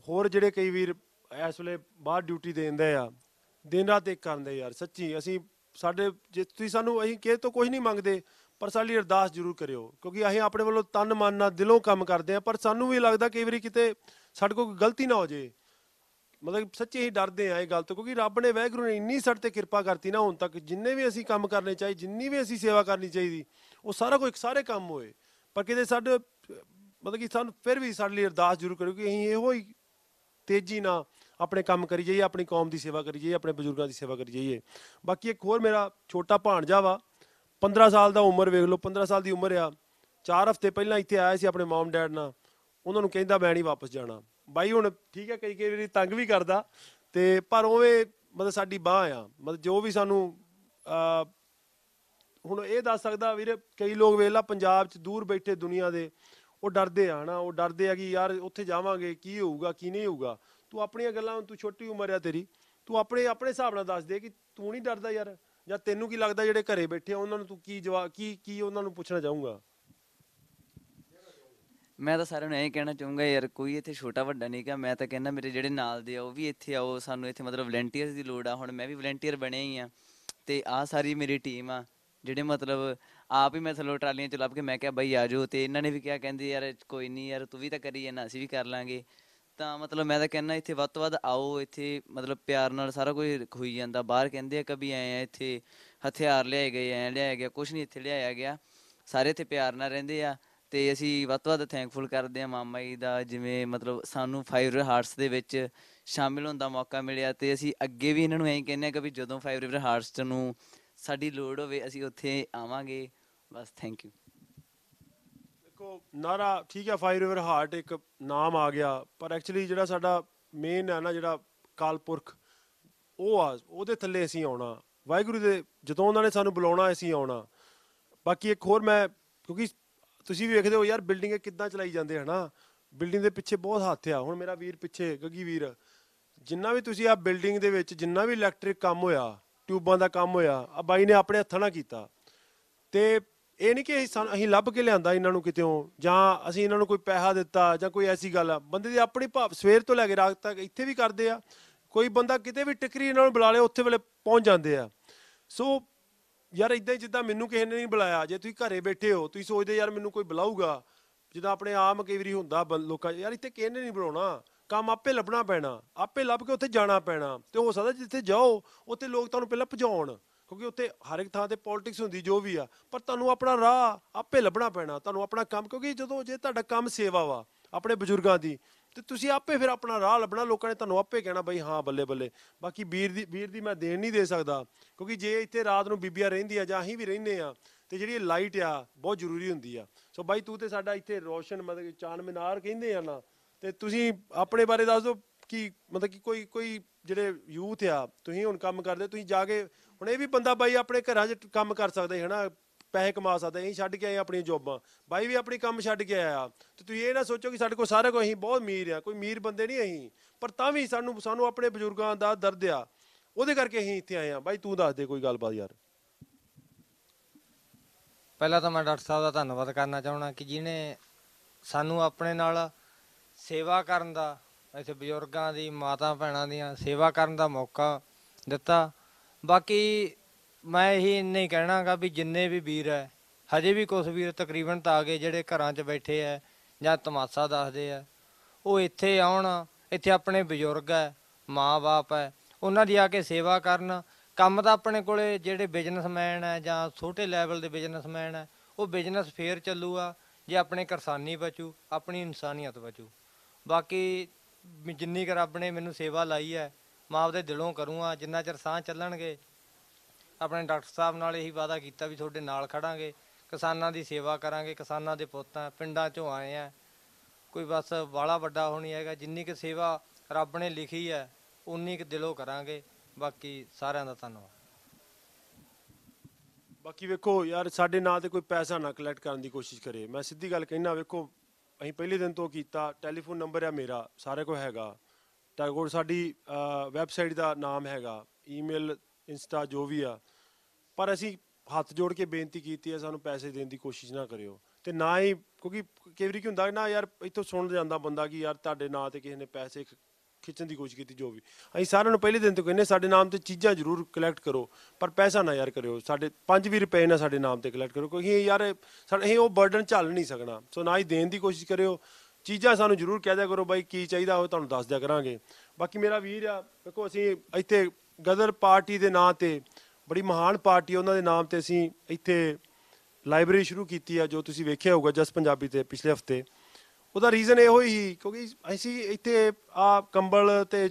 Speaker 1: ਹੋਰ ਜਿਹੜੇ ਕਈ ਵੀਰ ਇਸ ਵੇਲੇ ਬਾਹਰ ਡਿਊਟੀ ਦੇਂਦੇ ਆ ਦਿਨ ਰਾਤ ਇੱਕ ਕਰਦੇ ਯਾਰ ਸੱਚੀ ਅਸੀਂ ਸਾਡੇ ਜੇ ਤੁਸੀਂ ਸਾਨੂੰ ਅਸੀਂ ਕਿਸੇ ਤੋਂ ਕੁਝ ਨਹੀਂ ਮੰਗਦੇ ਪਰ ਸਾਡੀ ਅਰਦਾਸ ਜ਼ਰੂਰ ਕਰਿਓ ਕਿਉਂਕਿ ਅਸੀਂ ਆਪਣੇ ਵੱਲੋਂ ਤਨ ਮਨ ਨਾਲ ਦਿਲੋਂ ਕੰਮ ਕਰਦੇ ਆ ਪਰ ਸਾਨੂੰ ਵੀ ਲੱਗਦਾ ਕਈ ਵਾਰੀ ਕਿਤੇ ਸਾਡੇ ਕੋਲ ਕੋਈ ਗਲਤੀ ਨਾ ਹੋ ਜੇ ਮਤਲਬ ਸੱਚੇ ਹੀ ਡਰਦੇ ਆ ਇਹ ਗੱਲ ਤੋਂ ਕਿਉਂਕਿ ਰੱਬ ਨੇ ਵਾਹਿਗੁਰੂ ਨੇ ਇੰਨੀ ਸੜ ਤੇ ਕਿਰਪਾ ਕਰਤੀ ਨਾ ਹੁਣ ਤੱਕ ਜਿੰਨੇ ਵੀ ਅਸੀਂ ਕੰਮ ਕਰਨੇ ਚਾਹੀ ਜਿੰਨੀ ਵੀ ਅਸੀਂ ਸੇਵਾ ਕਰਨੀ ਚਾਹੀਦੀ ਉਹ ਸਾਰਾ ਕੋਈ ਸਾਰੇ ਕੰਮ ਹੋਏ ਪਰ ਕਿਤੇ ਸਾਡੇ ਮਤਲਬ ਕਿ ਸਾਨੂੰ ਫਿਰ ਵੀ ਸਾਡੇ ਲਈ ਅਰਦਾਸ ਜ਼ਰੂਰ ਕਰੋ ਕਿ ਅਸੀਂ ਇਹੋ ਹੀ ਤੇਜ਼ੀ ਨਾਲ ਆਪਣੇ ਕੰਮ ਕਰੀ ਜਾਈਏ ਆਪਣੀ ਕੌਮ ਦੀ ਸੇਵਾ ਕਰੀ ਜਾਈਏ ਆਪਣੇ ਬਜ਼ੁਰਗਾਂ ਦੀ ਸੇਵਾ ਕਰੀ ਜਾਈਏ ਬਾਕੀ ਇੱਕ ਹੋਰ ਮੇਰਾ ਛੋਟਾ ਭਾਣਜਾ ਵਾ 15 ਸਾਲ ਦਾ ਉਮਰ ਵੇਖ ਲਓ 15 ਸਾਲ ਦੀ ਉਮਰ ਆ 4 ਹਫ਼ਤੇ ਪਹਿਲਾਂ ਇੱਥੇ ਆਇਆ ਸੀ ਆਪਣੇ ਮਾਮ ਡੈਡ ਨਾਲ ਉਹਨਾਂ ਨੂੰ ਕਹਿੰਦਾ ਮੈਂ ਨਹੀਂ ਵਾਪਸ ਜਾਣਾ ਬਾਈ ਹੁਣ ਠੀਕ ਹੈ ਕਈ ਕਈ ਵਾਰੀ ਤੰਗ ਵੀ ਕਰਦਾ ਤੇ ਪਰ ਉਹਵੇਂ ਮਤਲਬ ਸਾਡੀ ਬਾਹ ਆ ਮਤਲਬ ਜੋ ਵੀ ਸਾਨੂੰ ਹੁਣ ਇਹ ਦੱਸ ਸਕਦਾ ਵੀਰੇ ਕਈ ਲੋਕ ਵੇਲਾ ਪੰਜਾਬ 'ਚ ਦੂਰ ਬੈਠੇ ਦੁਨੀਆ ਦੇ ਉਹ ਡਰਦੇ ਆ ਹਨਾ ਉਹ ਡਰਦੇ ਆ ਕਿ ਯਾਰ ਉੱਥੇ ਜਾਵਾਂਗੇ ਕੀ ਹੋਊਗਾ ਕੀ ਨਹੀਂ ਹੋਊਗਾ ਤੂੰ ਆਪਣੀਆਂ ਗੱਲਾਂ ਤੂੰ ਛੋਟੀ ਉਮਰ ਆ ਤੇਰੀ ਤੂੰ ਆਪਣੇ ਆਪਣੇ ਹਿਸਾਬ ਨਾਲ ਦੱਸ ਦੇ ਕਿ ਤੂੰ ਨਹੀਂ ਡਰਦਾ ਯਾਰ ਜਾਂ ਤੈਨੂੰ ਕੀ ਲੱਗਦਾ ਜਿਹੜੇ ਘਰੇ ਬੈਠੇ ਆ ਉਹਨਾਂ ਨੂੰ ਤੂੰ ਕੀ ਜਵਾਬ ਕੀ ਕੀ ਉਹਨਾਂ ਨੂੰ ਪੁੱਛਣਾ ਚਾਹੂੰਗਾ
Speaker 2: ਮੈਂ ਤਾਂ ਸਾਰਿਆਂ ਨੂੰ ਇਹ ਕਹਿਣਾ ਚਾਹੂੰਗਾ ਯਾਰ ਕੋਈ ਇੱਥੇ ਛੋਟਾ ਵੱਡਾ ਨਹੀਂ ਕਾ ਮੈਂ ਤਾਂ ਕਹਿੰਦਾ ਮੇਰੇ ਜਿਹੜੇ ਨਾਲ ਦੇ ਆ ਉਹ ਵੀ ਇੱਥੇ ਆਓ ਸਾਨੂੰ ਇੱਥੇ ਮਤਲਬ ਵਲੰਟੀਅਰਸ ਦੀ ਲੋੜ ਆ ਹੁਣ ਮੈਂ ਵੀ ਵਲੰਟੀਅਰ ਬਣਿਆ ਹੀ ਆ ਤੇ ਆ ਸਾਰੀ ਮੇਰੀ ਟੀਮ ਆ ਜਿਹੜੇ ਮਤਲਬ ਆਪ ਹੀ ਮੈਂ ਥੱਲੋਂ ਟਰਾਲੀਆਂ ਚ ਲੱਭ ਕੇ ਮੈਂ ਕਿਹਾ ਬਾਈ ਆ ਜਾਓ ਤੇ ਇਹਨਾਂ ਨੇ ਵੀ ਕਿਹਾ ਕਹਿੰਦੇ ਯਾਰ ਕੋਈ ਨਹੀਂ ਯਾਰ ਤੂੰ ਵੀ ਤਾਂ ਕਰੀ ਜਾਣਾ ਅਸੀਂ ਵੀ ਕਰ ਲਾਂਗੇ ਤਾਂ ਮਤਲਬ ਮੈਂ ਤਾਂ ਕਹਿੰਦਾ ਇੱਥੇ ਵੱਧ ਤੋਂ ਵੱਧ ਆਓ ਇੱਥੇ ਮਤਲਬ ਪਿਆਰ ਨਾਲ ਸਾਰਾ ਕੁਝ ਹੋਈ ਜਾਂਦਾ ਬਾਹਰ ਕਹਿੰਦੇ ਆ ਕਭੀ ਆਏ ਆ ਇੱਥੇ ਹਥਿਆਰ ਲਿਆਏ ਗਏ ਆ ਲਿਆਇਆ ਗਿਆ ਕੁਝ ਨਹੀਂ ਇੱਥੇ ਲਿਆਇਆ ਗਿਆ ਸਾਰੇ ਇੱਥੇ ਪਿਆਰ ਨਾਲ ਰਹਿੰਦੇ ਆ ਤੇ ਅਸੀਂ ਵੱਤ ਵੱਤ ਥੈਂਕਫੁਲ ਕਰਦੇ ਆ ਮਾਮਾ ਜੀ ਦਾ ਜਿਵੇਂ ਮਤਲਬ ਸਾਨੂੰ ਫਾਈਵ ਰਿਵਰ ਹਾਰਟਸ ਦੇ ਵਿੱਚ ਸ਼ਾਮਿਲ ਹੋਣ ਦਾ ਮੌਕਾ ਮਿਲਿਆ ਤੇ ਅਸੀਂ ਅੱਗੇ ਵੀ ਇਹਨਾਂ ਨੂੰ ਐਂ ਕਹਿੰਦੇ ਆ ਕਿ ਵੀ ਜਦੋਂ ਫਾਈਵ ਰਿਵਰ ਹਾਰਟਸ ਨੂੰ ਸਾਡੀ
Speaker 1: ਲੋੜ ਹੋਵੇ ਅਸੀਂ ਉੱਥੇ ਆਵਾਂਗੇ ਬਸ ਥੈਂਕ ਯੂ ਦੇਖੋ ਨਾਰਾ ਠੀਕ ਹੈ ਫਾਈਵ ਰਿਵਰ ਹਾਰਟ ਇੱਕ ਨਾਮ ਆ ਗਿਆ ਪਰ ਐਕਚੁਅਲੀ ਜਿਹੜਾ ਸਾਡਾ ਮੇਨ ਹੈ ਨਾ ਜਿਹੜਾ ਕਾਲਪੁਰਖ ਉਹ ਆ ਉਹਦੇ ਥੱਲੇ ਅਸੀਂ ਆਉਣਾ ਵਾਹਿਗੁਰੂ ਦੇ ਜਦੋਂ ਉਹਨਾਂ ਨੇ ਸਾਨੂੰ ਬੁਲਾਉਣਾ ਅਸੀਂ ਆਉਣਾ ਬਾਕੀ ਇੱਕ ਹੋਰ ਮੈਂ ਕਿਉਂਕਿ ਤੁਸੀਂ ਵੀ ਵੇਖਦੇ ਹੋ ਯਾਰ ਬਿਲਡਿੰਗ ਕਿੱਦਾਂ ਚਲਾਈ ਜਾਂਦੇ ਹਨਾ ਬਿਲਡਿੰਗ ਦੇ ਪਿੱਛੇ ਬਹੁਤ ਹੱਥ ਆ ਹੁਣ ਮੇਰਾ ਵੀਰ ਪਿੱਛੇ ਗੱਗੀ ਵੀਰ ਜਿੰਨਾ ਵੀ ਤੁਸੀਂ ਆ ਬਿਲਡਿੰਗ ਦੇ ਵਿੱਚ ਜਿੰਨਾ ਵੀ ਇਲੈਕਟ੍ਰਿਕ ਕੰਮ ਹੋਇਆ ਟਿਊਬਾਂ ਦਾ ਕੰਮ ਹੋਇਆ ਆ ਬਾਈ ਨੇ ਆਪਣੇ ਹੱਥਾਂ ਨਾਲ ਕੀਤਾ ਤੇ ਇਹ ਨਹੀਂ ਕਿ ਅਸੀਂ ਅਸੀਂ ਲੱਭ ਕੇ ਲਿਆਂਦਾ ਇਹਨਾਂ ਨੂੰ ਕਿਤੇੋਂ ਜਾਂ ਅਸੀਂ ਇਹਨਾਂ ਨੂੰ ਕੋਈ ਪੈਸਾ ਦਿੱਤਾ ਜਾਂ ਕੋਈ ਐਸੀ ਗੱਲ ਆ ਬੰਦੇ ਦੀ ਆਪਣੀ ਭਾਵ ਸਵੇਰ ਤੋਂ ਲੈ ਕੇ ਰਾਤ ਤੱਕ ਇੱਥੇ ਵੀ ਕਰਦੇ ਆ ਕੋਈ ਬੰਦਾ ਕਿਤੇ ਵੀ ਟਿਕਰੀ ਇਹਨਾਂ ਨੂੰ ਬੁਲਾ ਲੇ ਉੱਥੇ ਵੇਲੇ ਪਹੁੰਚ ਜਾਂਦੇ ਆ ਸੋ ਯਾਰ ਇਦਾਂ ਹੀ ਜਿੱਦਾਂ ਮੈਨੂੰ ਕਿਸੇ ਨੇ ਨਹੀਂ ਬੁਲਾਇਆ ਜੇ ਤੁਸੀਂ ਘਰੇ ਬੈਠੇ ਹੋ ਤੁਸੀਂ ਸੋਚਦੇ ਯਾਰ ਮੈਨੂੰ ਕੋਈ ਬੁਲਾਊਗਾ ਜਿੱਦਾਂ ਆਪਣੇ ਆਮ ਕਈ ਵਾਰੀ ਹੁੰਦਾ ਲੋਕਾਂ ਯਾਰ ਇੱਥੇ ਕਿਸੇ ਨੇ ਨਹੀਂ ਬੁਲਾਉਣਾ ਕੰਮ ਆਪੇ ਲੱਭਣਾ ਪੈਣਾ ਆਪੇ ਲੱਭ ਕੇ ਉੱਥੇ ਜਾਣਾ ਪੈਣਾ ਤੇ ਹੋ ਸਕਦਾ ਜਿੱਥੇ ਜਾਓ ਉੱਥੇ ਲੋਕ ਤੁਹਾਨੂੰ ਪਹਿਲਾਂ ਭਜਾਉਣ ਕਿਉਂਕਿ ਉੱਥੇ ਹਰ ਇੱਕ ਥਾਂ ਤੇ ਪੋਲਿਟਿਕਸ ਹੁੰਦੀ ਜੋ ਵੀ ਆ ਪਰ ਤੁਹਾਨੂੰ ਆਪਣਾ ਰਾਹ ਆਪੇ ਲੱਭਣਾ ਪੈਣਾ ਤੁਹਾਨੂੰ ਆਪਣਾ ਕੰਮ ਕਿਉਂਕਿ ਜਦੋਂ ਜੇ ਤੁਹਾਡਾ ਕੰਮ ਸੇਵਾ ਵਾ ਆਪਣੇ ਬਜ਼ੁਰਗਾਂ ਦੀ ਤੇ ਤੁਸੀਂ ਆਪੇ ਫਿਰ ਆਪਣਾ ਰਾਹ ਲੱਭਣਾ ਲੋਕਾਂ ਨੇ ਤੁਹਾਨੂੰ ਆਪੇ ਕਹਿਣਾ ਬਈ ਹਾਂ ਬੱਲੇ ਬੱਲੇ ਬਾਕੀ ਵੀਰ ਦੀ ਵੀਰ ਦੀ ਮੈਂ ਦੇਣ ਨਹੀਂ ਦੇ ਸਕਦਾ ਕਿਉਂਕਿ ਜੇ ਇੱਥੇ ਰਾਤ ਨੂੰ ਬੀਬੀਆਂ ਰਹਿੰਦੀਆਂ ਜਾਂ ਅਸੀਂ ਵੀ ਰਹਿੰਦੇ ਆ ਤੇ ਜਿਹੜੀ ਲਾਈਟ ਆ ਬਹੁਤ ਜ਼ਰੂਰੀ ਹੁੰਦੀ ਆ ਸੋ ਬਾਈ ਤੂੰ ਤੇ ਸਾਡਾ ਇੱਥੇ ਰੋਸ਼ਨ ਮਤਲਬ ਚਾਨ ਮਿਨਾਰ ਕਹਿੰਦੇ ਆ ਨਾ ਤੇ ਤੁਸੀਂ ਆਪਣੇ ਬਾਰੇ ਦੱਸ ਦਿਓ ਕਿ ਮਤਲਬ ਕਿ ਕੋਈ ਕੋਈ ਜਿਹੜੇ ਯੂਥ ਆ ਤੁਸੀਂ ਹੁਣ ਕੰਮ ਕਰਦੇ ਤੁਸੀਂ ਜਾ ਕੇ ਹੁਣ ਇਹ ਵੀ ਬੰਦਾ ਬਾਈ ਆਪਣੇ ਘਰਾਂ 'ਚ ਕੰਮ ਕਰ ਸਕਦੇ ਹੈ ਨਾ ਪੈਸੇ ਕਮਾ ਸਕਦਾ ਅਸੀਂ ਛੱਡ ਕੇ ਆਏ ਆਪਣੀ ਜੋਬਾਂ ਬਾਈ ਵੀ ਆਪਣੀ ਕੰਮ ਛੱਡ ਕੇ ਆਇਆ ਤੇ ਤੁਸੀਂ ਇਹ ਨਾ ਸੋਚੋ ਕਿ ਸਾਡੇ ਕੋਲ ਸਾਰੇ ਕੁਝ ਅਸੀਂ ਬਹੁਤ ਮੀਰ ਆ ਕੋਈ ਮੀਰ ਬੰਦੇ ਨਹੀਂ ਅਸੀਂ ਪਰ ਤਾਂ ਵੀ ਸਾਨੂੰ ਸਾਨੂੰ ਆਪਣੇ ਬਜ਼ੁਰਗਾਂ ਦਾ ਦਰਦ ਆ ਉਹਦੇ ਕਰਕੇ ਅਸੀਂ ਇੱਥੇ ਆਏ ਆ ਬਾਈ ਤੂੰ ਦੱਸ ਦੇ ਕੋਈ ਗੱਲਬਾਤ ਯਾਰ
Speaker 2: ਪਹਿਲਾਂ ਤਾਂ ਮੈਂ ਡਾਕਟਰ ਸਾਹਿਬ ਦਾ ਧੰਨਵਾਦ ਕਰਨਾ ਚਾਹੁੰਦਾ ਕਿ ਜਿਨੇ ਸਾਨੂੰ ਆਪਣੇ ਨਾਲ ਸੇਵਾ ਕਰਨ ਦਾ ਇਥੇ ਬਜ਼ੁਰਗਾਂ ਦੀ ਮਾਤਾ ਭੈਣਾਂ ਦੀਆਂ ਸੇਵਾ ਕਰਨ ਦਾ ਮੌਕਾ ਦਿੱਤਾ ਬਾਕੀ ਮੈਂ ਇਹੀ ਇੰਨੇ ਕਹਿਣਾਗਾ ਵੀ ਜਿੰਨੇ ਵੀ ਵੀਰ ਹੈ ਹਜੇ ਵੀ ਕੁਝ ਵੀਰ ਤਕਰੀਬਨ ਤਾਂ ਆ ਗਏ ਜਿਹੜੇ ਘਰਾਂ 'ਚ ਬੈਠੇ ਐ ਜਾਂ ਤਮਾਸ਼ਾ ਦੱਸਦੇ ਐ ਉਹ ਇੱਥੇ ਆਉਣ ਇੱਥੇ ਆਪਣੇ ਬਜ਼ੁਰਗ ਐ ਮਾਂ-ਬਾਪ ਐ ਉਹਨਾਂ ਦੀ ਆ ਕੇ ਸੇਵਾ ਕਰਨ ਕੰਮ ਤਾਂ ਆਪਣੇ ਕੋਲੇ ਜਿਹੜੇ ਬਿਜ਼ਨਸਮੈਨ ਐ ਜਾਂ ਛੋਟੇ ਲੈਵਲ ਦੇ ਬਿਜ਼ਨਸਮੈਨ ਐ ਉਹ ਬਿਜ਼ਨਸ ਫੇਰ ਚੱਲੂਗਾ ਜੇ ਆਪਣੇ ਕਿਰਸਾਨੀ ਬਚੂ ਆਪਣੀ ਇਨਸਾਨੀਅਤ ਬਚੂ ਬਾਕੀ ਜਿੰਨੀ ਕਰ ਆਪਣੇ ਮੈਨੂੰ ਸੇਵਾ ਲਾਈ ਐ ਮਾਪੇ ਆਪਦੇ ਦਿਲੋਂ ਕਰੂੰਗਾ ਜਿੰਨਾ ਚਿਰ ਸਾਹ ਚੱਲਣਗੇ ਆਪਣੇ ਡਾਕਟਰ ਸਾਹਿਬ ਨਾਲ ਇਹੀ ਵਾਅਦਾ ਕੀਤਾ ਵੀ ਤੁਹਾਡੇ ਨਾਲ ਖੜਾਂਗੇ ਕਿਸਾਨਾਂ ਦੀ ਸੇਵਾ ਕਰਾਂਗੇ ਕਿਸਾਨਾਂ ਦੇ ਪੁੱਤ ਆ ਪਿੰਡਾਂ ਚੋਂ ਆਏ ਆ ਕੋਈ ਬਸ ਬਾਲਾ ਵੱਡਾ ਹੋਣੀ ਹੈਗਾ ਜਿੰਨੀ ਕਿ ਸੇਵਾ ਰੱਬ ਨੇ ਲਿਖੀ ਹੈ ਉਨੀ ਕਿ ਦਿਲੋਂ ਕਰਾਂਗੇ ਬਾਕੀ ਸਾਰਿਆਂ ਦਾ ਧੰਨਵਾਦ
Speaker 1: ਬਾਕੀ ਵੇਖੋ ਯਾਰ ਸਾਡੇ ਨਾਂ ਤੇ ਕੋਈ ਪੈਸਾ ਨਾ ਕਲੈਕਟ ਕਰਨ ਦੀ ਕੋਸ਼ਿਸ਼ ਕਰੇ ਮੈਂ ਸਿੱਧੀ ਗੱਲ ਕਹਿਣਾ ਵੇਖੋ ਅਸੀਂ ਪਹਿਲੇ ਦਿਨ ਤੋਂ ਕੀਤਾ ਟੈਲੀਫੋਨ ਨੰਬਰ ਆ ਮੇਰਾ ਸਾਰੇ ਕੋ ਹੈਗਾ ਟੈਗੋਰ ਸਾਡੀ ਵੈਬਸਾਈਟ ਦਾ ਨਾਮ ਹੈਗਾ ਈਮੇਲ ਇੰਸਟਾ ਜੋ ਵੀ ਆ ਪਰ ਅਸੀਂ ਹੱਥ ਜੋੜ ਕੇ ਬੇਨਤੀ ਕੀਤੀ ਹੈ ਸਾਨੂੰ ਪੈਸੇ ਦੇਣ ਦੀ ਕੋਸ਼ਿਸ਼ ਨਾ ਕਰਿਓ ਤੇ ਨਾ ਹੀ ਕਿਉਂਕਿ ਕਈ ਵਾਰੀ ਕੀ ਹੁੰਦਾ ਨਾ ਯਾਰ ਇੱਥੋਂ ਸੁਣ ਜਾਂਦਾ ਬੰਦਾ ਕਿ ਯਾਰ ਤੁਹਾਡੇ ਨਾਂ ਤੇ ਕਿਸੇ ਨੇ ਪੈਸੇ ਖਿੱਚਣ ਦੀ ਕੋਸ਼ਿਸ਼ ਕੀਤੀ ਜੋ ਵੀ ਅਸੀਂ ਸਾਰਿਆਂ ਨੂੰ ਪਹਿਲੇ ਦਿਨ ਤੋਂ ਕਹਿੰਨੇ ਸਾਡੇ ਨਾਮ ਤੇ ਚੀਜ਼ਾਂ ਜ਼ਰੂਰ ਕਲੈਕਟ ਕਰੋ ਪਰ ਪੈਸਾ ਨਾ ਯਾਰ ਕਰਿਓ ਸਾਡੇ 5 ਵੀ ਰੁਪਏ ਨਾ ਸਾਡੇ ਨਾਮ ਤੇ ਕਲੈਕਟ ਕਰੋ ਕਿਉਂਕਿ ਯਾਰ ਸਾਡੇ ਇਹ ਉਹ ਬਰਡਨ ਝੱਲ ਨਹੀਂ ਸਕਣਾ ਸੋ ਨਾ ਹੀ ਦੇਣ ਦੀ ਕੋਸ਼ਿਸ਼ ਕਰਿਓ ਚੀਜ਼ਾਂ ਸਾਨੂੰ ਜ਼ਰੂਰ ਕਹਿ ਦਿਆ ਕਰੋ ਬਾਈ ਕੀ ਚਾਹੀਦਾ ਉਹ ਤੁਹਾਨੂੰ ਦੱਸ ਦਿਆ ਕਰਾਂਗੇ ਬਾਕੀ ਮੇਰਾ ਵੀਰ ਆ ਵੇਖੋ ਅਸੀਂ ਇੱਥੇ ਗਦਰ ਪਾਰਟੀ ਦੇ ਨਾਂ ਤੇ ਬੜੀ ਮਹਾਨ ਪਾਰਟੀ ਉਹਨਾਂ ਦੇ ਨਾਮ ਤੇ ਅਸੀਂ ਇੱਥੇ ਲਾਇਬ੍ਰੇਰੀ ਸ਼ੁਰੂ ਕੀਤੀ ਆ ਜੋ ਤੁਸੀਂ ਵੇਖਿਆ ਹੋਊਗਾ ਜਸ ਪੰਜਾਬੀ ਤੇ ਪਿਛਲੇ ਹਫਤੇ ਉਹਦਾ ਰੀਜ਼ਨ ਇਹੋ ਹੀ ਕਿਉਂਕਿ ਅਸੀਂ ਇੱਥੇ ਆ ਕੰਬਲ ਤੇ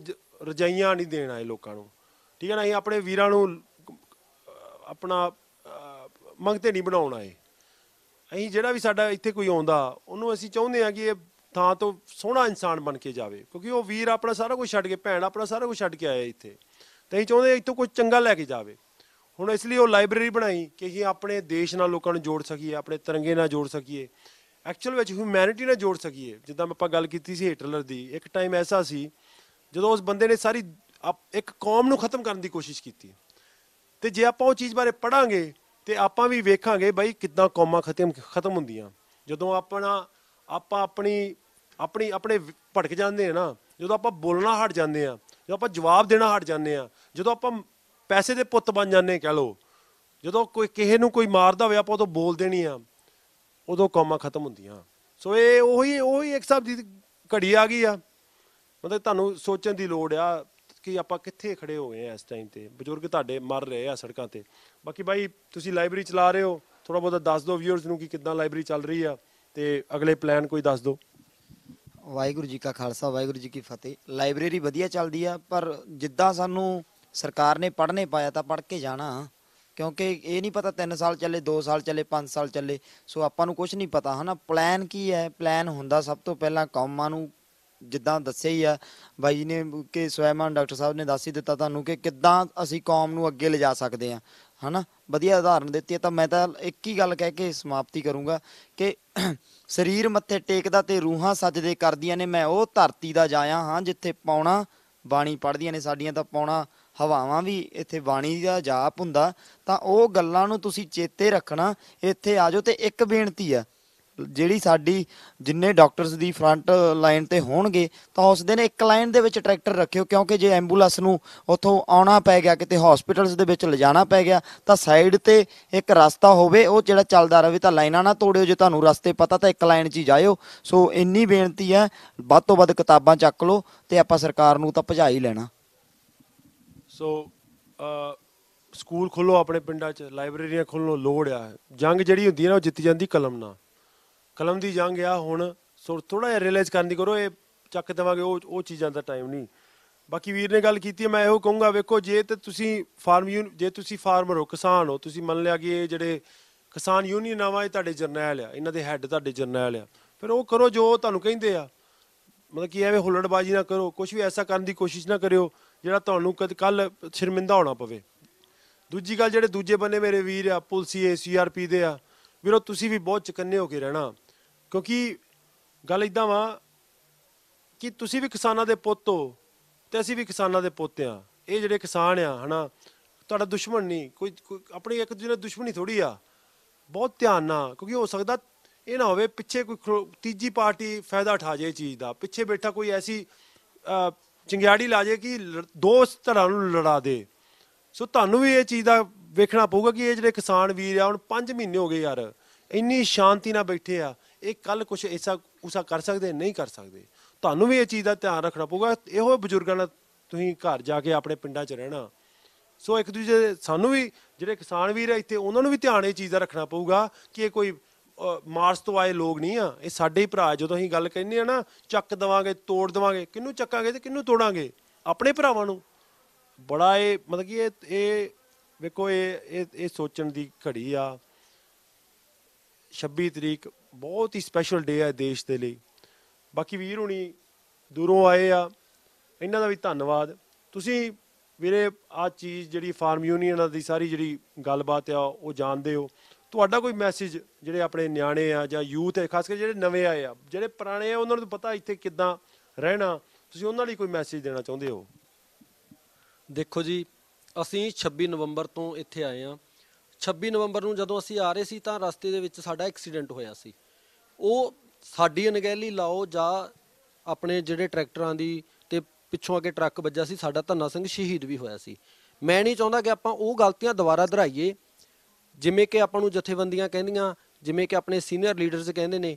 Speaker 1: ਰਜਾਈਆਂ ਨਹੀਂ ਦੇਣ ਆਏ ਲੋਕਾਂ ਨੂੰ ਠੀਕ ਹੈ ਨਾ ਅਸੀਂ ਆਪਣੇ ਵੀਰਾਂ ਨੂੰ ਆਪਣਾ ਮੰਗਤੇ ਨਹੀਂ ਬਣਾਉਣ ਆਏ ਅਸੀਂ ਜਿਹੜਾ ਵੀ ਸਾਡਾ ਇੱਥੇ ਕੋਈ ਆਉਂਦਾ ਉਹਨੂੰ ਅਸੀਂ ਚਾਹੁੰਦੇ ਆ ਕਿ ਇਹ ਥਾਂ ਤੋਂ ਸੋਹਣਾ ਇਨਸਾਨ ਬਣ ਕੇ ਜਾਵੇ ਕਿਉਂਕਿ ਉਹ ਵੀਰ ਆਪਣਾ ਸਾਰਾ ਕੁਝ ਛੱਡ ਕੇ ਭੈਣ ਆਪਣਾ ਸਾਰਾ ਕੁਝ ਛੱਡ ਕੇ ਆਇਆ ਇੱਥੇ ਤੇ ਅਸੀਂ ਚਾਹੁੰਦੇ ਇੱਥੋਂ ਕੁਝ ਚੰਗਾ ਲੈ ਕੇ ਜਾਵੇ ਹੁਣ ਇਸ ਲਈ ਉਹ ਲਾਇਬ੍ਰੇਰੀ ਬਣਾਈ ਕਿ ਅਸੀਂ ਆਪਣੇ ਦੇਸ਼ ਨਾਲ ਲੋਕਾਂ ਨੂੰ ਜੋੜ ਸਕੀਏ ਆਪਣੇ ਤਿਰੰਗੇ ਨਾਲ ਜੋੜ ਸਕੀਏ ਐਕਚੁਅਲ ਵਿੱਚ ਹਿਊਮੈਨਿਟੀ ਨਾਲ ਜੋੜ ਸਕੀਏ ਜਿੱਦਾਂ ਆਪਾਂ ਗੱਲ ਕੀਤੀ ਸੀ ਹਿਟਲਰ ਦੀ ਇੱਕ ਟਾਈਮ ਐਸਾ ਸੀ ਜਦੋਂ ਉਸ ਬੰਦੇ ਨੇ ਸਾਰੀ ਇੱਕ ਕੌਮ ਨੂੰ ਖਤਮ ਕਰਨ ਦੀ ਕੋਸ਼ਿਸ਼ ਕੀਤੀ ਤੇ ਜੇ ਆਪਾਂ ਉਹ ਚੀਜ਼ ਬਾਰੇ ਪੜਾਂਗੇ ਤੇ ਆਪਾਂ ਵੀ ਵੇਖਾਂਗੇ ਬਈ ਕਿੱਦਾਂ ਕੌਮਾਂ ਖਤਮ ਖਤਮ ਹੁੰਦੀਆਂ ਜਦੋਂ ਆਪਣਾ ਆਪਾਂ ਆਪਣੀ ਆਪਣੀ ਆਪਣੇ ਭਟਕ ਜਾਂਦੇ ਆ ਨਾ ਜਦੋਂ ਆਪਾਂ ਬੋਲਣਾ ਹਟ ਜਾਂਦੇ ਆ ਜਦੋਂ ਆਪਾਂ ਜਵਾਬ ਦੇਣਾ ਹਟ ਜਾਂਦੇ ਆ ਜਦੋਂ ਆਪਾਂ ਪੈਸੇ ਦੇ ਪੁੱਤ ਬਣ ਜਾਂਦੇ ਕਹਿ ਲੋ ਜਦੋਂ ਕੋਈ ਕਿਸੇ ਨੂੰ ਕੋਈ ਮਾਰਦਾ ਹੋਵੇ ਆਪਾਂ ਉਦੋਂ ਬੋਲ ਦੇਣੀ ਆ ਉਦੋਂ ਕੌਮਾਂ ਖਤਮ ਹੁੰਦੀਆਂ ਸੋ ਇਹ ਉਹੀ ਉਹੀ ਇੱਕ ਸਾਹਿਬ ਦੀ ਘੜੀ ਆ ਗਈ ਆ ਮਤਲਬ ਤੁਹਾਨੂੰ ਸੋਚਣ ਦੀ ਲੋੜ ਆ ਕਿ ਆਪਾਂ ਕਿੱਥੇ ਖੜੇ ਹੋ ਗਏ ਆ ਇਸ ਟਾਈਮ ਤੇ ਬਜ਼ੁਰਗ ਤੁਹਾਡੇ ਮਰ ਰਹੇ ਆ ਸੜਕਾਂ ਤੇ ਬਾਕੀ ਬਾਈ ਤੁਸੀਂ ਲਾਇਬ੍ਰੇਰੀ ਚਲਾ ਰਹੇ ਹੋ ਥੋੜਾ ਬਹੁਤਾ ਦੱਸ ਦਿਓ ਵੀਅਰਸ ਨੂੰ ਕਿ ਕਿੱਦਾਂ ਲਾਇਬ੍ਰੇਰੀ ਚੱਲ ਰਹੀ ਆ ਤੇ ਅਗਲੇ ਪਲਾਨ ਕੋਈ ਦੱਸ ਦਿਓ ਵਾਹਿਗੁਰੂ
Speaker 3: ਜੀ ਕਾ ਖਾਲਸਾ ਵਾਹਿਗੁਰੂ ਜੀ ਕੀ ਫਤਿਹ
Speaker 1: ਲਾਇਬ੍ਰੇਰੀ ਵਧੀਆ ਚੱਲਦੀ ਆ
Speaker 3: ਪਰ ਜਿੱਦਾਂ ਸਾਨੂੰ ਸਰਕਾਰ ਨੇ ਪੜ੍ਹਨੇ ਪਾਇਆ ਤਾਂ ਪੜ੍ਹ ਕੇ ਜਾਣਾ ਕਿਉਂਕਿ ਇਹ ਨਹੀਂ ਪਤਾ 3 ਸਾਲ ਚੱਲੇ 2 ਸਾਲ ਚੱਲੇ 5 ਸਾਲ ਚੱਲੇ ਸੋ ਆਪਾਂ ਨੂੰ ਕੁਝ ਨਹੀਂ ਪਤਾ ਹਨਾ ਪਲਾਨ ਕੀ ਹੈ ਪਲਾਨ ਹੁੰਦਾ ਸਭ ਤੋਂ ਪਹਿਲਾਂ ਕੌਮਾਂ ਨੂੰ ਜਿੱਦਾਂ ਦੱਸਿਆ ਹੀ ਆ ਬਾਈ ਜੀ ਨੇ ਕਿ ਸਵੈਮਾਨ ਡਾਕਟਰ ਸਾਹਿਬ ਨੇ ਦੱਸ ਹੀ ਦਿੱਤਾ ਤੁਹਾਨੂੰ ਕਿ ਕਿੱਦਾਂ ਅਸੀਂ ਕੌਮ ਨੂੰ ਅੱਗੇ ਲਿਜਾ ਸਕਦੇ ਆ ਹਨਾ ਵਧੀਆ ਉਦਾਹਰਨ ਦਿੱਤੀ ਤਾਂ ਮੈਂ ਤਾਂ ਇੱਕ ਹੀ ਗੱਲ ਕਹਿ ਕੇ ਸਮਾਪਤੀ ਕਰੂੰਗਾ ਕਿ ਸਰੀਰ ਮੱਥੇ ਟੇਕਦਾ ਤੇ ਰੂਹਾਂ ਸੱਜਦੇ ਕਰਦੀਆਂ ਨੇ ਮੈਂ ਉਹ ਧਰਤੀ ਦਾ ਜਾਇਆ ਹਾਂ ਜਿੱਥੇ ਪਾਉਣਾ ਬਾਣੀ ਪੜਦੀਆਂ ਨੇ ਸਾਡੀਆਂ ਤਾਂ ਪਾਉਣਾ ਹਵਾਵਾਂ ਵੀ ਇੱਥੇ ਬਾਣੀ ਦਾ ਜਾਪ ਹੁੰਦਾ ਤਾਂ ਉਹ ਗੱਲਾਂ ਨੂੰ ਤੁਸੀਂ ਚੇਤੇ ਰੱਖਣਾ ਇੱਥੇ ਆਜੋ ਤੇ ਇੱਕ ਬੇਨਤੀ ਆ ਜਿਹੜੀ ਸਾਡੀ ਜਿੰਨੇ ਡਾਕਟਰਸ ਦੀ ਫਰੰਟ ਲਾਈਨ ਤੇ ਹੋਣਗੇ ਤਾਂ ਉਸ ਦਿਨ ਇੱਕ ਲਾਈਨ ਦੇ ਵਿੱਚ ਟਰੈਕਟਰ ਰੱਖਿਓ ਕਿਉਂਕਿ ਜੇ ਐਂਬੂਲੈਂਸ ਨੂੰ ਉੱਥੋਂ ਆਉਣਾ ਪੈ ਗਿਆ ਕਿਤੇ ਹਸਪੀਟਲਸ ਦੇ ਵਿੱਚ ਲਿਜਾਣਾ ਪੈ ਗਿਆ ਤਾਂ ਸਾਈਡ ਤੇ ਇੱਕ ਰਸਤਾ ਹੋਵੇ ਉਹ ਜਿਹੜਾ ਚੱਲਦਾ ਰਹੇ ਤਾਂ ਲਾਈਨਾਂ ਨਾ ਤੋੜਿਓ ਜੇ ਤੁਹਾਨੂੰ ਰਸਤੇ ਪਤਾ ਤਾਂ ਇੱਕ ਲਾਈਨ 'ਚ ਹੀ ਜਾਇਓ ਸੋ ਇੰਨੀ ਬੇਨਤੀ ਹੈ ਵੱਧ ਤੋਂ ਵੱਧ ਕਿਤਾਬਾਂ ਚੱਕ ਲਓ ਤੇ ਆਪਾਂ ਸਰਕਾਰ ਨੂੰ ਤਾਂ ਭਜਾਈ ਲੈਣਾ
Speaker 1: ਸੋ ਸਕੂਲ ਖੋਲੋ ਆਪਣੇ ਪਿੰਡਾਂ 'ਚ ਲਾਇਬ੍ਰੇਰੀਆਂ ਖੋਲੋ ਲੋੜ ਆ ਜੰਗ ਜਿਹੜੀ ਹੁੰਦੀ ਹੈ ਨਾ ਉਹ ਜਿੱਤੀ ਜਾਂਦੀ ਕਲਮ ਨਾਲ ਕਲਮ ਦੀ ਜੰਗ ਆ ਹੁਣ ਸੋ ਥੋੜਾ ਜਿਹਾ ਰਿਅਲਾਈਜ਼ ਕਰਨ ਦੀ ਕਰੋ ਇਹ ਚੱਕ ਦੇਵਾਂਗੇ ਉਹ ਉਹ ਚੀਜ਼ਾਂ ਦਾ ਟਾਈਮ ਨਹੀਂ ਬਾਕੀ ਵੀਰ ਨੇ ਗੱਲ ਕੀਤੀ ਮੈਂ ਇਹੋ ਕਹੂੰਗਾ ਵੇਖੋ ਜੇ ਤੇ ਤੁਸੀਂ ਫਾਰਮ ਜੇ ਤੁਸੀਂ ਫਾਰਮਰ ਹੋ ਕਿਸਾਨ ਹੋ ਤੁਸੀਂ ਮੰਨ ਲਿਆ ਕਿ ਇਹ ਜਿਹੜੇ ਕਿਸਾਨ ਯੂਨੀਅਨ ਆਵਾ ਇਹ ਤੁਹਾਡੇ ਜਰਨੈਲ ਆ ਇਹਨਾਂ ਦੇ ਹੈੱਡ ਤੁਹਾਡੇ ਜਰਨੈਲ ਆ ਫਿਰ ਉਹ ਕਰੋ ਜੋ ਤੁਹਾਨੂੰ ਕਹਿੰਦੇ ਆ ਮਤਲਬ ਕਿ ਐਵੇਂ ਹੁੱਲੜਬਾਜ਼ੀ ਨਾ ਕਰੋ ਕੁਝ ਵੀ ਐਸਾ ਕਰਨ ਦੀ ਕੋਸ਼ਿਸ਼ ਨਾ ਕਰਿਓ ਜਿਹੜਾ ਤੁਹਾਨੂੰ ਕਦ ਕੱਲ ਸ਼ਰਮਿੰਦਾ ਹੋਣਾ ਪਵੇ ਦੂਜੀ ਗੱਲ ਜਿਹੜੇ ਦੂਜੇ ਬੰਨੇ ਮੇਰੇ ਵੀਰ ਆ ਪੁਲਸੀਏ ਸੀਆਰਪੀ ਦੇ ਆ ਵੀਰੋ ਤੁਸੀਂ ਵੀ ਬਹੁਤ ਚਕੰਨੇ ਹੋ ਕੇ ਰਹਿਣਾ ਕਿਉਂਕਿ ਗੱਲ ਇਦਾਂ ਵਾ ਕਿ ਤੁਸੀਂ ਵੀ ਕਿਸਾਨਾਂ ਦੇ ਪੁੱਤ ਹੋ ਤੇ ਅਸੀਂ ਵੀ ਕਿਸਾਨਾਂ ਦੇ ਪੁੱਤ ਆ ਇਹ ਜਿਹੜੇ ਕਿਸਾਨ ਆ ਹਨਾ ਤੁਹਾਡਾ ਦੁਸ਼ਮਣ ਨਹੀਂ ਕੋਈ ਆਪਣੀ ਇੱਕ ਦੂਜੇ ਨਾਲ ਦੁਸ਼ਮਣੀ ਥੋੜੀ ਆ ਬਹੁਤ ਧਿਆਨ ਨਾਲ ਕਿਉਂਕਿ ਹੋ ਸਕਦਾ ਇਹ ਨਾ ਹੋਵੇ ਪਿੱਛੇ ਕੋਈ ਤੀਜੀ ਪਾਰਟੀ ਫਾਇਦਾ ਠਾ ਜੇ ਚੀਜ਼ ਦਾ ਪਿੱਛੇ ਬੈਠਾ ਕੋਈ ਐਸੀ ਚਿੰਗਿਆੜੀ ਲਾ ਜੇ ਕਿ ਦੋ ਧੜਾਂ ਨੂੰ ਲੜਾ ਦੇ ਸੋ ਤੁਹਾਨੂੰ ਵੀ ਇਹ ਚੀਜ਼ ਦਾ ਵੇਖਣਾ ਪਊਗਾ ਕਿ ਇਹ ਜਿਹੜੇ ਕਿਸਾਨ ਵੀਰ ਆ ਹੁਣ 5 ਮਹੀਨੇ ਹੋ ਗਏ ਯਾਰ ਇੰਨੀ ਸ਼ਾਂਤੀ ਨਾਲ ਬੈਠੇ ਆ ਇਹ ਕੱਲ ਕੁਝ ਐਸਾ ਉਸਾ ਕਰ ਸਕਦੇ ਨਹੀਂ ਕਰ ਸਕਦੇ ਤੁਹਾਨੂੰ ਵੀ ਇਹ ਚੀਜ਼ ਦਾ ਧਿਆਨ ਰੱਖਣਾ ਪਊਗਾ ਇਹੋ ਬਜ਼ੁਰਗਾਂ ਨਾਲ ਤੁਸੀਂ ਘਰ ਜਾ ਕੇ ਆਪਣੇ ਪਿੰਡਾਂ 'ਚ ਰਹਿਣਾ ਸੋ ਇੱਕ ਦੂਜੇ ਸਾਨੂੰ ਵੀ ਜਿਹੜੇ ਕਿਸਾਨ ਵੀਰ ਇੱਥੇ ਉਹਨਾਂ ਨੂੰ ਵੀ ਧਿਆਨ ਇਹ ਚੀਜ਼ ਦਾ ਰੱਖਣਾ ਪਊਗਾ ਕਿ ਇਹ ਕੋਈ ਮਾਰਸ ਤੋਂ ਆਏ ਲੋਕ ਨਹੀਂ ਆ ਇਹ ਸਾਡੇ ਹੀ ਭਰਾ ਜਦੋਂ ਅਸੀਂ ਗੱਲ ਕਹਿੰਦੇ ਆ ਨਾ ਚੱਕ ਦਵਾਂਗੇ ਤੋੜ ਦਵਾਂਗੇ ਕਿੰਨੂੰ ਚੱਕਾਂਗੇ ਤੇ ਕਿੰਨੂੰ ਤੋੜਾਂਗੇ ਆਪਣੇ ਭਰਾਵਾਂ ਨੂੰ ਬੜਾ ਇਹ ਮਤਲਬ ਕਿ ਇਹ ਇਹ ਵੇਖੋ ਇਹ ਇਹ ਇਹ ਸੋਚਣ ਦੀ ਘੜੀ ਆ 26 ਤਰੀਕ ਬਹੁਤ ਹੀ ਸਪੈਸ਼ਲ ਡੇ ਆ ਦੇਸ਼ ਦੇ ਲਈ ਬਾਕੀ ਵੀਰ ਹੁਣੀ ਦੂਰੋਂ ਆਏ ਆ ਇਹਨਾਂ ਦਾ ਵੀ ਧੰਨਵਾਦ ਤੁਸੀਂ ਵੀਰੇ ਆ ਚੀਜ਼ ਜਿਹੜੀ ਫਾਰਮ ਯੂਨੀਅਨ ਦੀ ਸਾਰੀ ਜਿਹੜੀ ਗੱਲਬਾਤ ਆ ਉਹ ਜਾਣਦੇ ਹੋ ਤੁਹਾਡਾ ਕੋਈ ਮੈਸੇਜ ਜਿਹੜੇ ਆਪਣੇ ਨਿਆਣੇ ਆ ਜਾਂ ਯੂਥ ਹੈ ਖਾਸ ਕਰਕੇ ਜਿਹੜੇ ਨਵੇਂ ਆਏ ਆ ਜਿਹੜੇ ਪੁਰਾਣੇ ਆ ਉਹਨਾਂ ਨੂੰ ਪਤਾ ਇੱਥੇ ਕਿੱਦਾਂ ਰਹਿਣਾ ਤੁਸੀਂ ਉਹਨਾਂ ਲਈ ਕੋਈ ਮੈਸੇਜ ਦੇਣਾ ਚਾਹੁੰਦੇ ਹੋ ਦੇਖੋ ਜੀ ਅਸੀਂ 26 ਨਵੰਬਰ ਤੋਂ ਇੱਥੇ ਆਏ ਆ 26 ਨਵੰਬਰ ਨੂੰ ਜਦੋਂ ਅਸੀਂ ਆ ਰਹੇ ਸੀ ਤਾਂ ਰਸਤੇ ਦੇ ਵਿੱਚ ਸਾਡਾ ਐਕਸੀਡੈਂਟ ਹੋਇਆ ਸੀ ਉਹ ਸਾਡੀ ਅਣਗਹਿਲੀ ਲਾਓ ਜਾਂ ਆਪਣੇ ਜਿਹੜੇ ਟਰੈਕਟਰਾਂ ਦੀ ਤੇ ਪਿੱਛੋਂ ਅੱਗੇ ਟਰੱਕ ਵੱਜਾ ਸੀ ਸਾਡਾ ਧੰਨਾ ਸਿੰਘ ਸ਼ਹੀਦ ਵੀ ਹੋਇਆ ਸੀ ਮੈਂ ਨਹੀਂ ਚਾਹੁੰਦਾ ਕਿ ਆਪਾਂ ਉਹ ਗਲਤੀਆਂ ਦੁਬਾਰਾ ਦੁਹਰਾਈਏ ਜਿਵੇਂ ਕਿ ਆਪਾਂ ਨੂੰ ਜਥੇਬੰਦੀਆਂ ਕਹਿੰਦੀਆਂ ਜਿਵੇਂ ਕਿ ਆਪਣੇ ਸੀਨੀਅਰ ਲੀਡਰਸ ਕਹਿੰਦੇ ਨੇ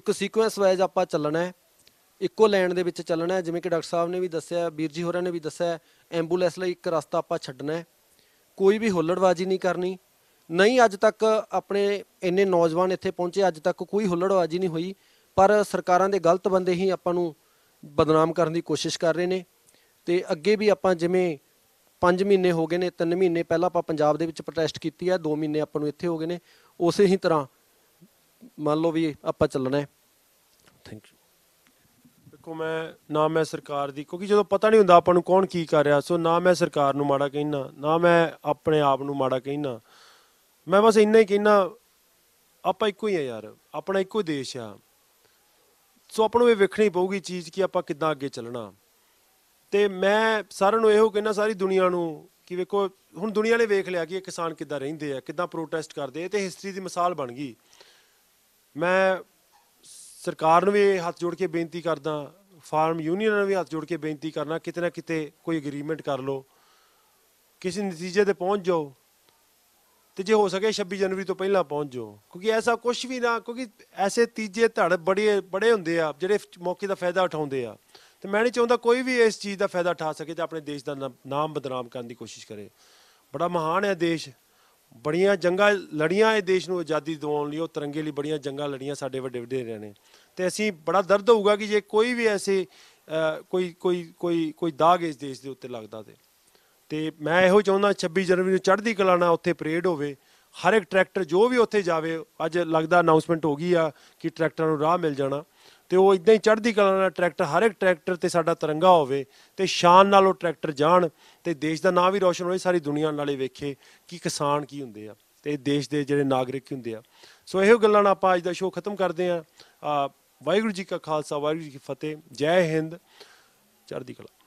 Speaker 1: ਇੱਕ ਸੀਕੁਐਂਸ ਵਾਈਜ਼ ਆਪਾਂ ਚੱਲਣਾ ਹੈ ਇੱਕੋ ਲਾਈਨ ਦੇ ਵਿੱਚ ਚੱਲਣਾ ਹੈ ਜਿਵੇਂ ਕਿ ਡਾਕਟਰ ਸਾਹਿਬ ਨੇ ਵੀ ਦੱਸਿਆ ਵੀਰ ਜੀ ਹੋਰਾਂ ਨੇ ਵੀ ਦੱਸਿਆ ਐਂਬੂਲੈਂਸ ਲਈ ਇੱਕ ਰਸਤਾ ਆਪਾਂ ਛੱਡਣਾ ਹੈ ਕੋਈ ਵੀ ਹੁੱਲੜਵਾਜੀ ਨਹੀਂ ਕਰਨੀ ਨਹੀਂ ਅੱਜ ਤੱਕ ਆਪਣੇ ਇੰਨੇ ਨੌਜਵਾਨ ਇੱਥੇ ਪਹੁੰਚੇ ਅੱਜ ਤੱਕ ਕੋਈ ਹੁੱਲੜਵਾਜੀ ਨਹੀਂ ਹੋਈ ਪਰ ਸਰਕਾਰਾਂ ਦੇ ਗਲਤ ਬੰਦੇ ਹੀ ਆਪਾਂ ਨੂੰ ਬਦਨਾਮ ਕਰਨ ਦੀ ਕੋਸ਼ਿਸ਼ ਕਰ ਰਹੇ ਨੇ ਤੇ ਅੱਗੇ ਵੀ ਆਪਾਂ ਜਿਵੇਂ 5 ਮਹੀਨੇ ਹੋ ਗਏ ਨੇ 3 ਮਹੀਨੇ ਪਹਿਲਾਂ ਆਪਾਂ ਪੰਜਾਬ ਦੇ ਵਿੱਚ ਪ੍ਰੋਟੈਸਟ ਕੀਤੀ ਹੈ 2 ਮਹੀਨੇ ਆਪਾਂ ਨੂੰ ਇੱਥੇ ਹੋ ਗਏ ਨੇ ਉਸੇ ਹੀ ਤਰ੍ਹਾਂ ਮੰਨ ਲਓ ਵੀ ਆਪਾਂ ਚੱਲਣਾ ਹੈ ਥੈਂਕ ਯੂ ਦੇਖੋ ਮੈਂ ਨਾ ਮੈਂ ਸਰਕਾਰ ਦੀ ਕਿਉਂਕਿ ਜਦੋਂ ਪਤਾ ਨਹੀਂ ਹੁੰਦਾ ਆਪਾਂ ਨੂੰ ਕੌਣ ਕੀ ਕਰ ਰਿਹਾ ਸੋ ਨਾ ਮੈਂ ਸਰਕਾਰ ਨੂੰ ਮਾੜਾ ਕਹਿਣਾ ਨਾ ਮੈਂ ਆਪਣੇ ਆਪ ਨੂੰ ਮਾੜਾ ਕਹਿਣਾ ਮੈਂ ਬਸ ਇੰਨਾ ਹੀ ਕਹਿਣਾ ਆਪਾਂ ਇੱਕੋ ਹੀ ਆ ਯਾਰ ਆਪਣਾ ਇੱਕੋ ਹੀ ਦੇਸ਼ ਆ ਸੋ ਆਪਾਂ ਨੂੰ ਇਹ ਵੇਖਣੀ ਪਊਗੀ ਚੀਜ਼ ਕਿ ਆਪਾਂ ਕਿੱਦਾਂ ਅੱਗੇ ਚੱਲਣਾ ਤੇ ਮੈਂ ਸਾਰਿਆਂ ਨੂੰ ਇਹੋ ਕਹਿਣਾ ਸਾਰੀ ਦੁਨੀਆ ਨੂੰ ਕਿ ਵੇਖੋ ਹੁਣ ਦੁਨੀਆ ਨੇ ਵੇਖ ਲਿਆ ਕਿ ਇਹ ਕਿਸਾਨ ਕਿੱਦਾਂ ਰਹਿੰਦੇ ਆ ਕਿੱਦਾਂ ਪ੍ਰੋਟੈਸਟ ਕਰਦੇ ਆ ਤੇ ਹਿਸਟਰੀ ਦੀ ਮਿਸਾਲ ਬਣ ਗਈ ਮੈਂ ਸਰਕਾਰ ਨੂੰ ਵੀ ਹੱਥ ਜੋੜ ਕੇ ਬੇਨਤੀ ਕਰਦਾ ਫਾਰਮ ਯੂਨੀਅਨ ਨੂੰ ਵੀ ਹੱਥ ਜੋੜ ਕੇ ਬੇਨਤੀ ਕਰਨਾ ਕਿਤੇ ਨਾ ਕਿਤੇ ਕੋਈ ਐਗਰੀਮੈਂਟ ਕਰ ਲਓ ਕਿਸੇ ਨਤੀਜੇ ਤੇ ਪਹੁੰਚ ਜਾਓ ਤੇ ਜੇ ਹੋ ਸਕੇ 26 ਜਨਵਰੀ ਤੋਂ ਪਹਿਲਾਂ ਪਹੁੰਚ ਜਾਓ ਕਿਉਂਕਿ ਐਸਾ ਕੁਝ ਵੀ ਨਾ ਕਿਉਂਕਿ ਐਸੇ ਤੀਜੇ ਧੜ ਬੜੇ ਬੜੇ ਹੁੰਦੇ ਆ ਜਿਹੜੇ ਮੌਕੇ ਦਾ ਫਾਇਦਾ ਉਠਾਉਂਦੇ ਆ ਤੇ ਮੈਂ ਨਹੀਂ ਚਾਹੁੰਦਾ ਕੋਈ ਵੀ ਇਸ ਚੀਜ਼ ਦਾ ਫਾਇਦਾ ਉਠਾ ਸਕੇ ਤੇ ਆਪਣੇ ਦੇਸ਼ ਦਾ ਨਾਮ ਬਦਨਾਮ ਕਰਨ ਦੀ ਕੋਸ਼ਿਸ਼ ਕਰੇ ਬੜਾ ਮਹਾਨ ਹੈ ਦੇਸ਼ ਬੜੀਆਂ ਜੰਗਾਂ ਲੜੀਆਂ ਇਹ ਦੇਸ਼ ਨੂੰ ਆਜ਼ਾਦੀ ਦਿਵਾਉਣ ਲਈ ਉਹ ਤਿਰੰਗੇ ਲਈ ਬੜੀਆਂ ਜੰਗਾਂ ਲੜੀਆਂ ਸਾਡੇ ਵੱਡੇ ਵੱਡੇ ਰਹੇ ਨੇ ਤੇ ਅਸੀਂ ਬੜਾ ਦਰਦ ਹੋਊਗਾ ਕਿ ਜੇ ਕੋਈ ਵੀ ਐਸੇ ਕੋਈ ਕੋਈ ਕੋਈ ਕੋਈ ਦਾਗ ਇਸ ਦੇਸ਼ ਦੇ ਉੱਤੇ ਲੱਗਦਾ ਤੇ ਤੇ ਮੈਂ ਇਹੋ ਚਾਹੁੰਦਾ 26 ਜਨਵਰੀ ਨੂੰ ਚੜ੍ਹਦੀ ਕਲਾ ਨਾਲ ਉੱਥੇ ਪਰੇਡ ਹੋਵੇ ਹਰ ਇੱਕ ਟਰੈਕਟਰ ਜੋ ਵੀ ਉੱਥੇ ਜਾਵੇ ਅੱਜ ਲੱਗਦਾ ਅਨਾਉਂਸਮੈਂਟ ਹੋ ਗਈ ਆ ਕਿ ਟਰੈਕਟਰਾਂ ਨੂੰ ਰਾਹ ਮਿਲ ਜਾਣਾ ਤੇ ਉਹ ਇਦਾਂ ਹੀ ਚੜ੍ਹਦੀ ਕਲਾ ਨਾਲ ਟਰੈਕਟਰ ਹਰ ਇੱਕ ਟਰੈਕਟਰ ਤੇ ਸਾਡਾ ਤਿਰੰਗਾ ਹੋਵੇ ਤੇ ਸ਼ਾਨ ਨਾਲ ਉਹ ਟਰੈਕਟਰ ਜਾਣ ਤੇ ਦੇਸ਼ ਦਾ ਨਾਮ ਵੀ ਰੋਸ਼ਨ ਹੋਵੇ ਸਾਰੀ ਦੁਨੀਆ ਨਾਲੇ ਵੇਖੇ ਕਿ ਕਿਸਾਨ ਕੀ ਹੁੰਦੇ ਆ ਤੇ ਦੇਸ਼ ਦੇ ਜਿਹੜੇ ਨਾਗਰਿਕ ਹੁੰਦੇ ਆ ਸੋ ਇਹੋ ਗੱਲਾਂ ਨਾਲ ਆਪਾਂ ਅੱਜ ਦਾ ਸ਼ੋਅ ਖਤਮ ਕਰਦੇ ਆ ਵਾਹਿਗੁਰੂ ਜੀ ਕਾ ਖਾਲਸਾ ਵਾਹਿਗੁਰੂ ਜੀ ਕੀ ਫਤਿਹ ਜੈ ਹਿੰਦ ਚੜ੍ਹਦੀ ਕਲਾ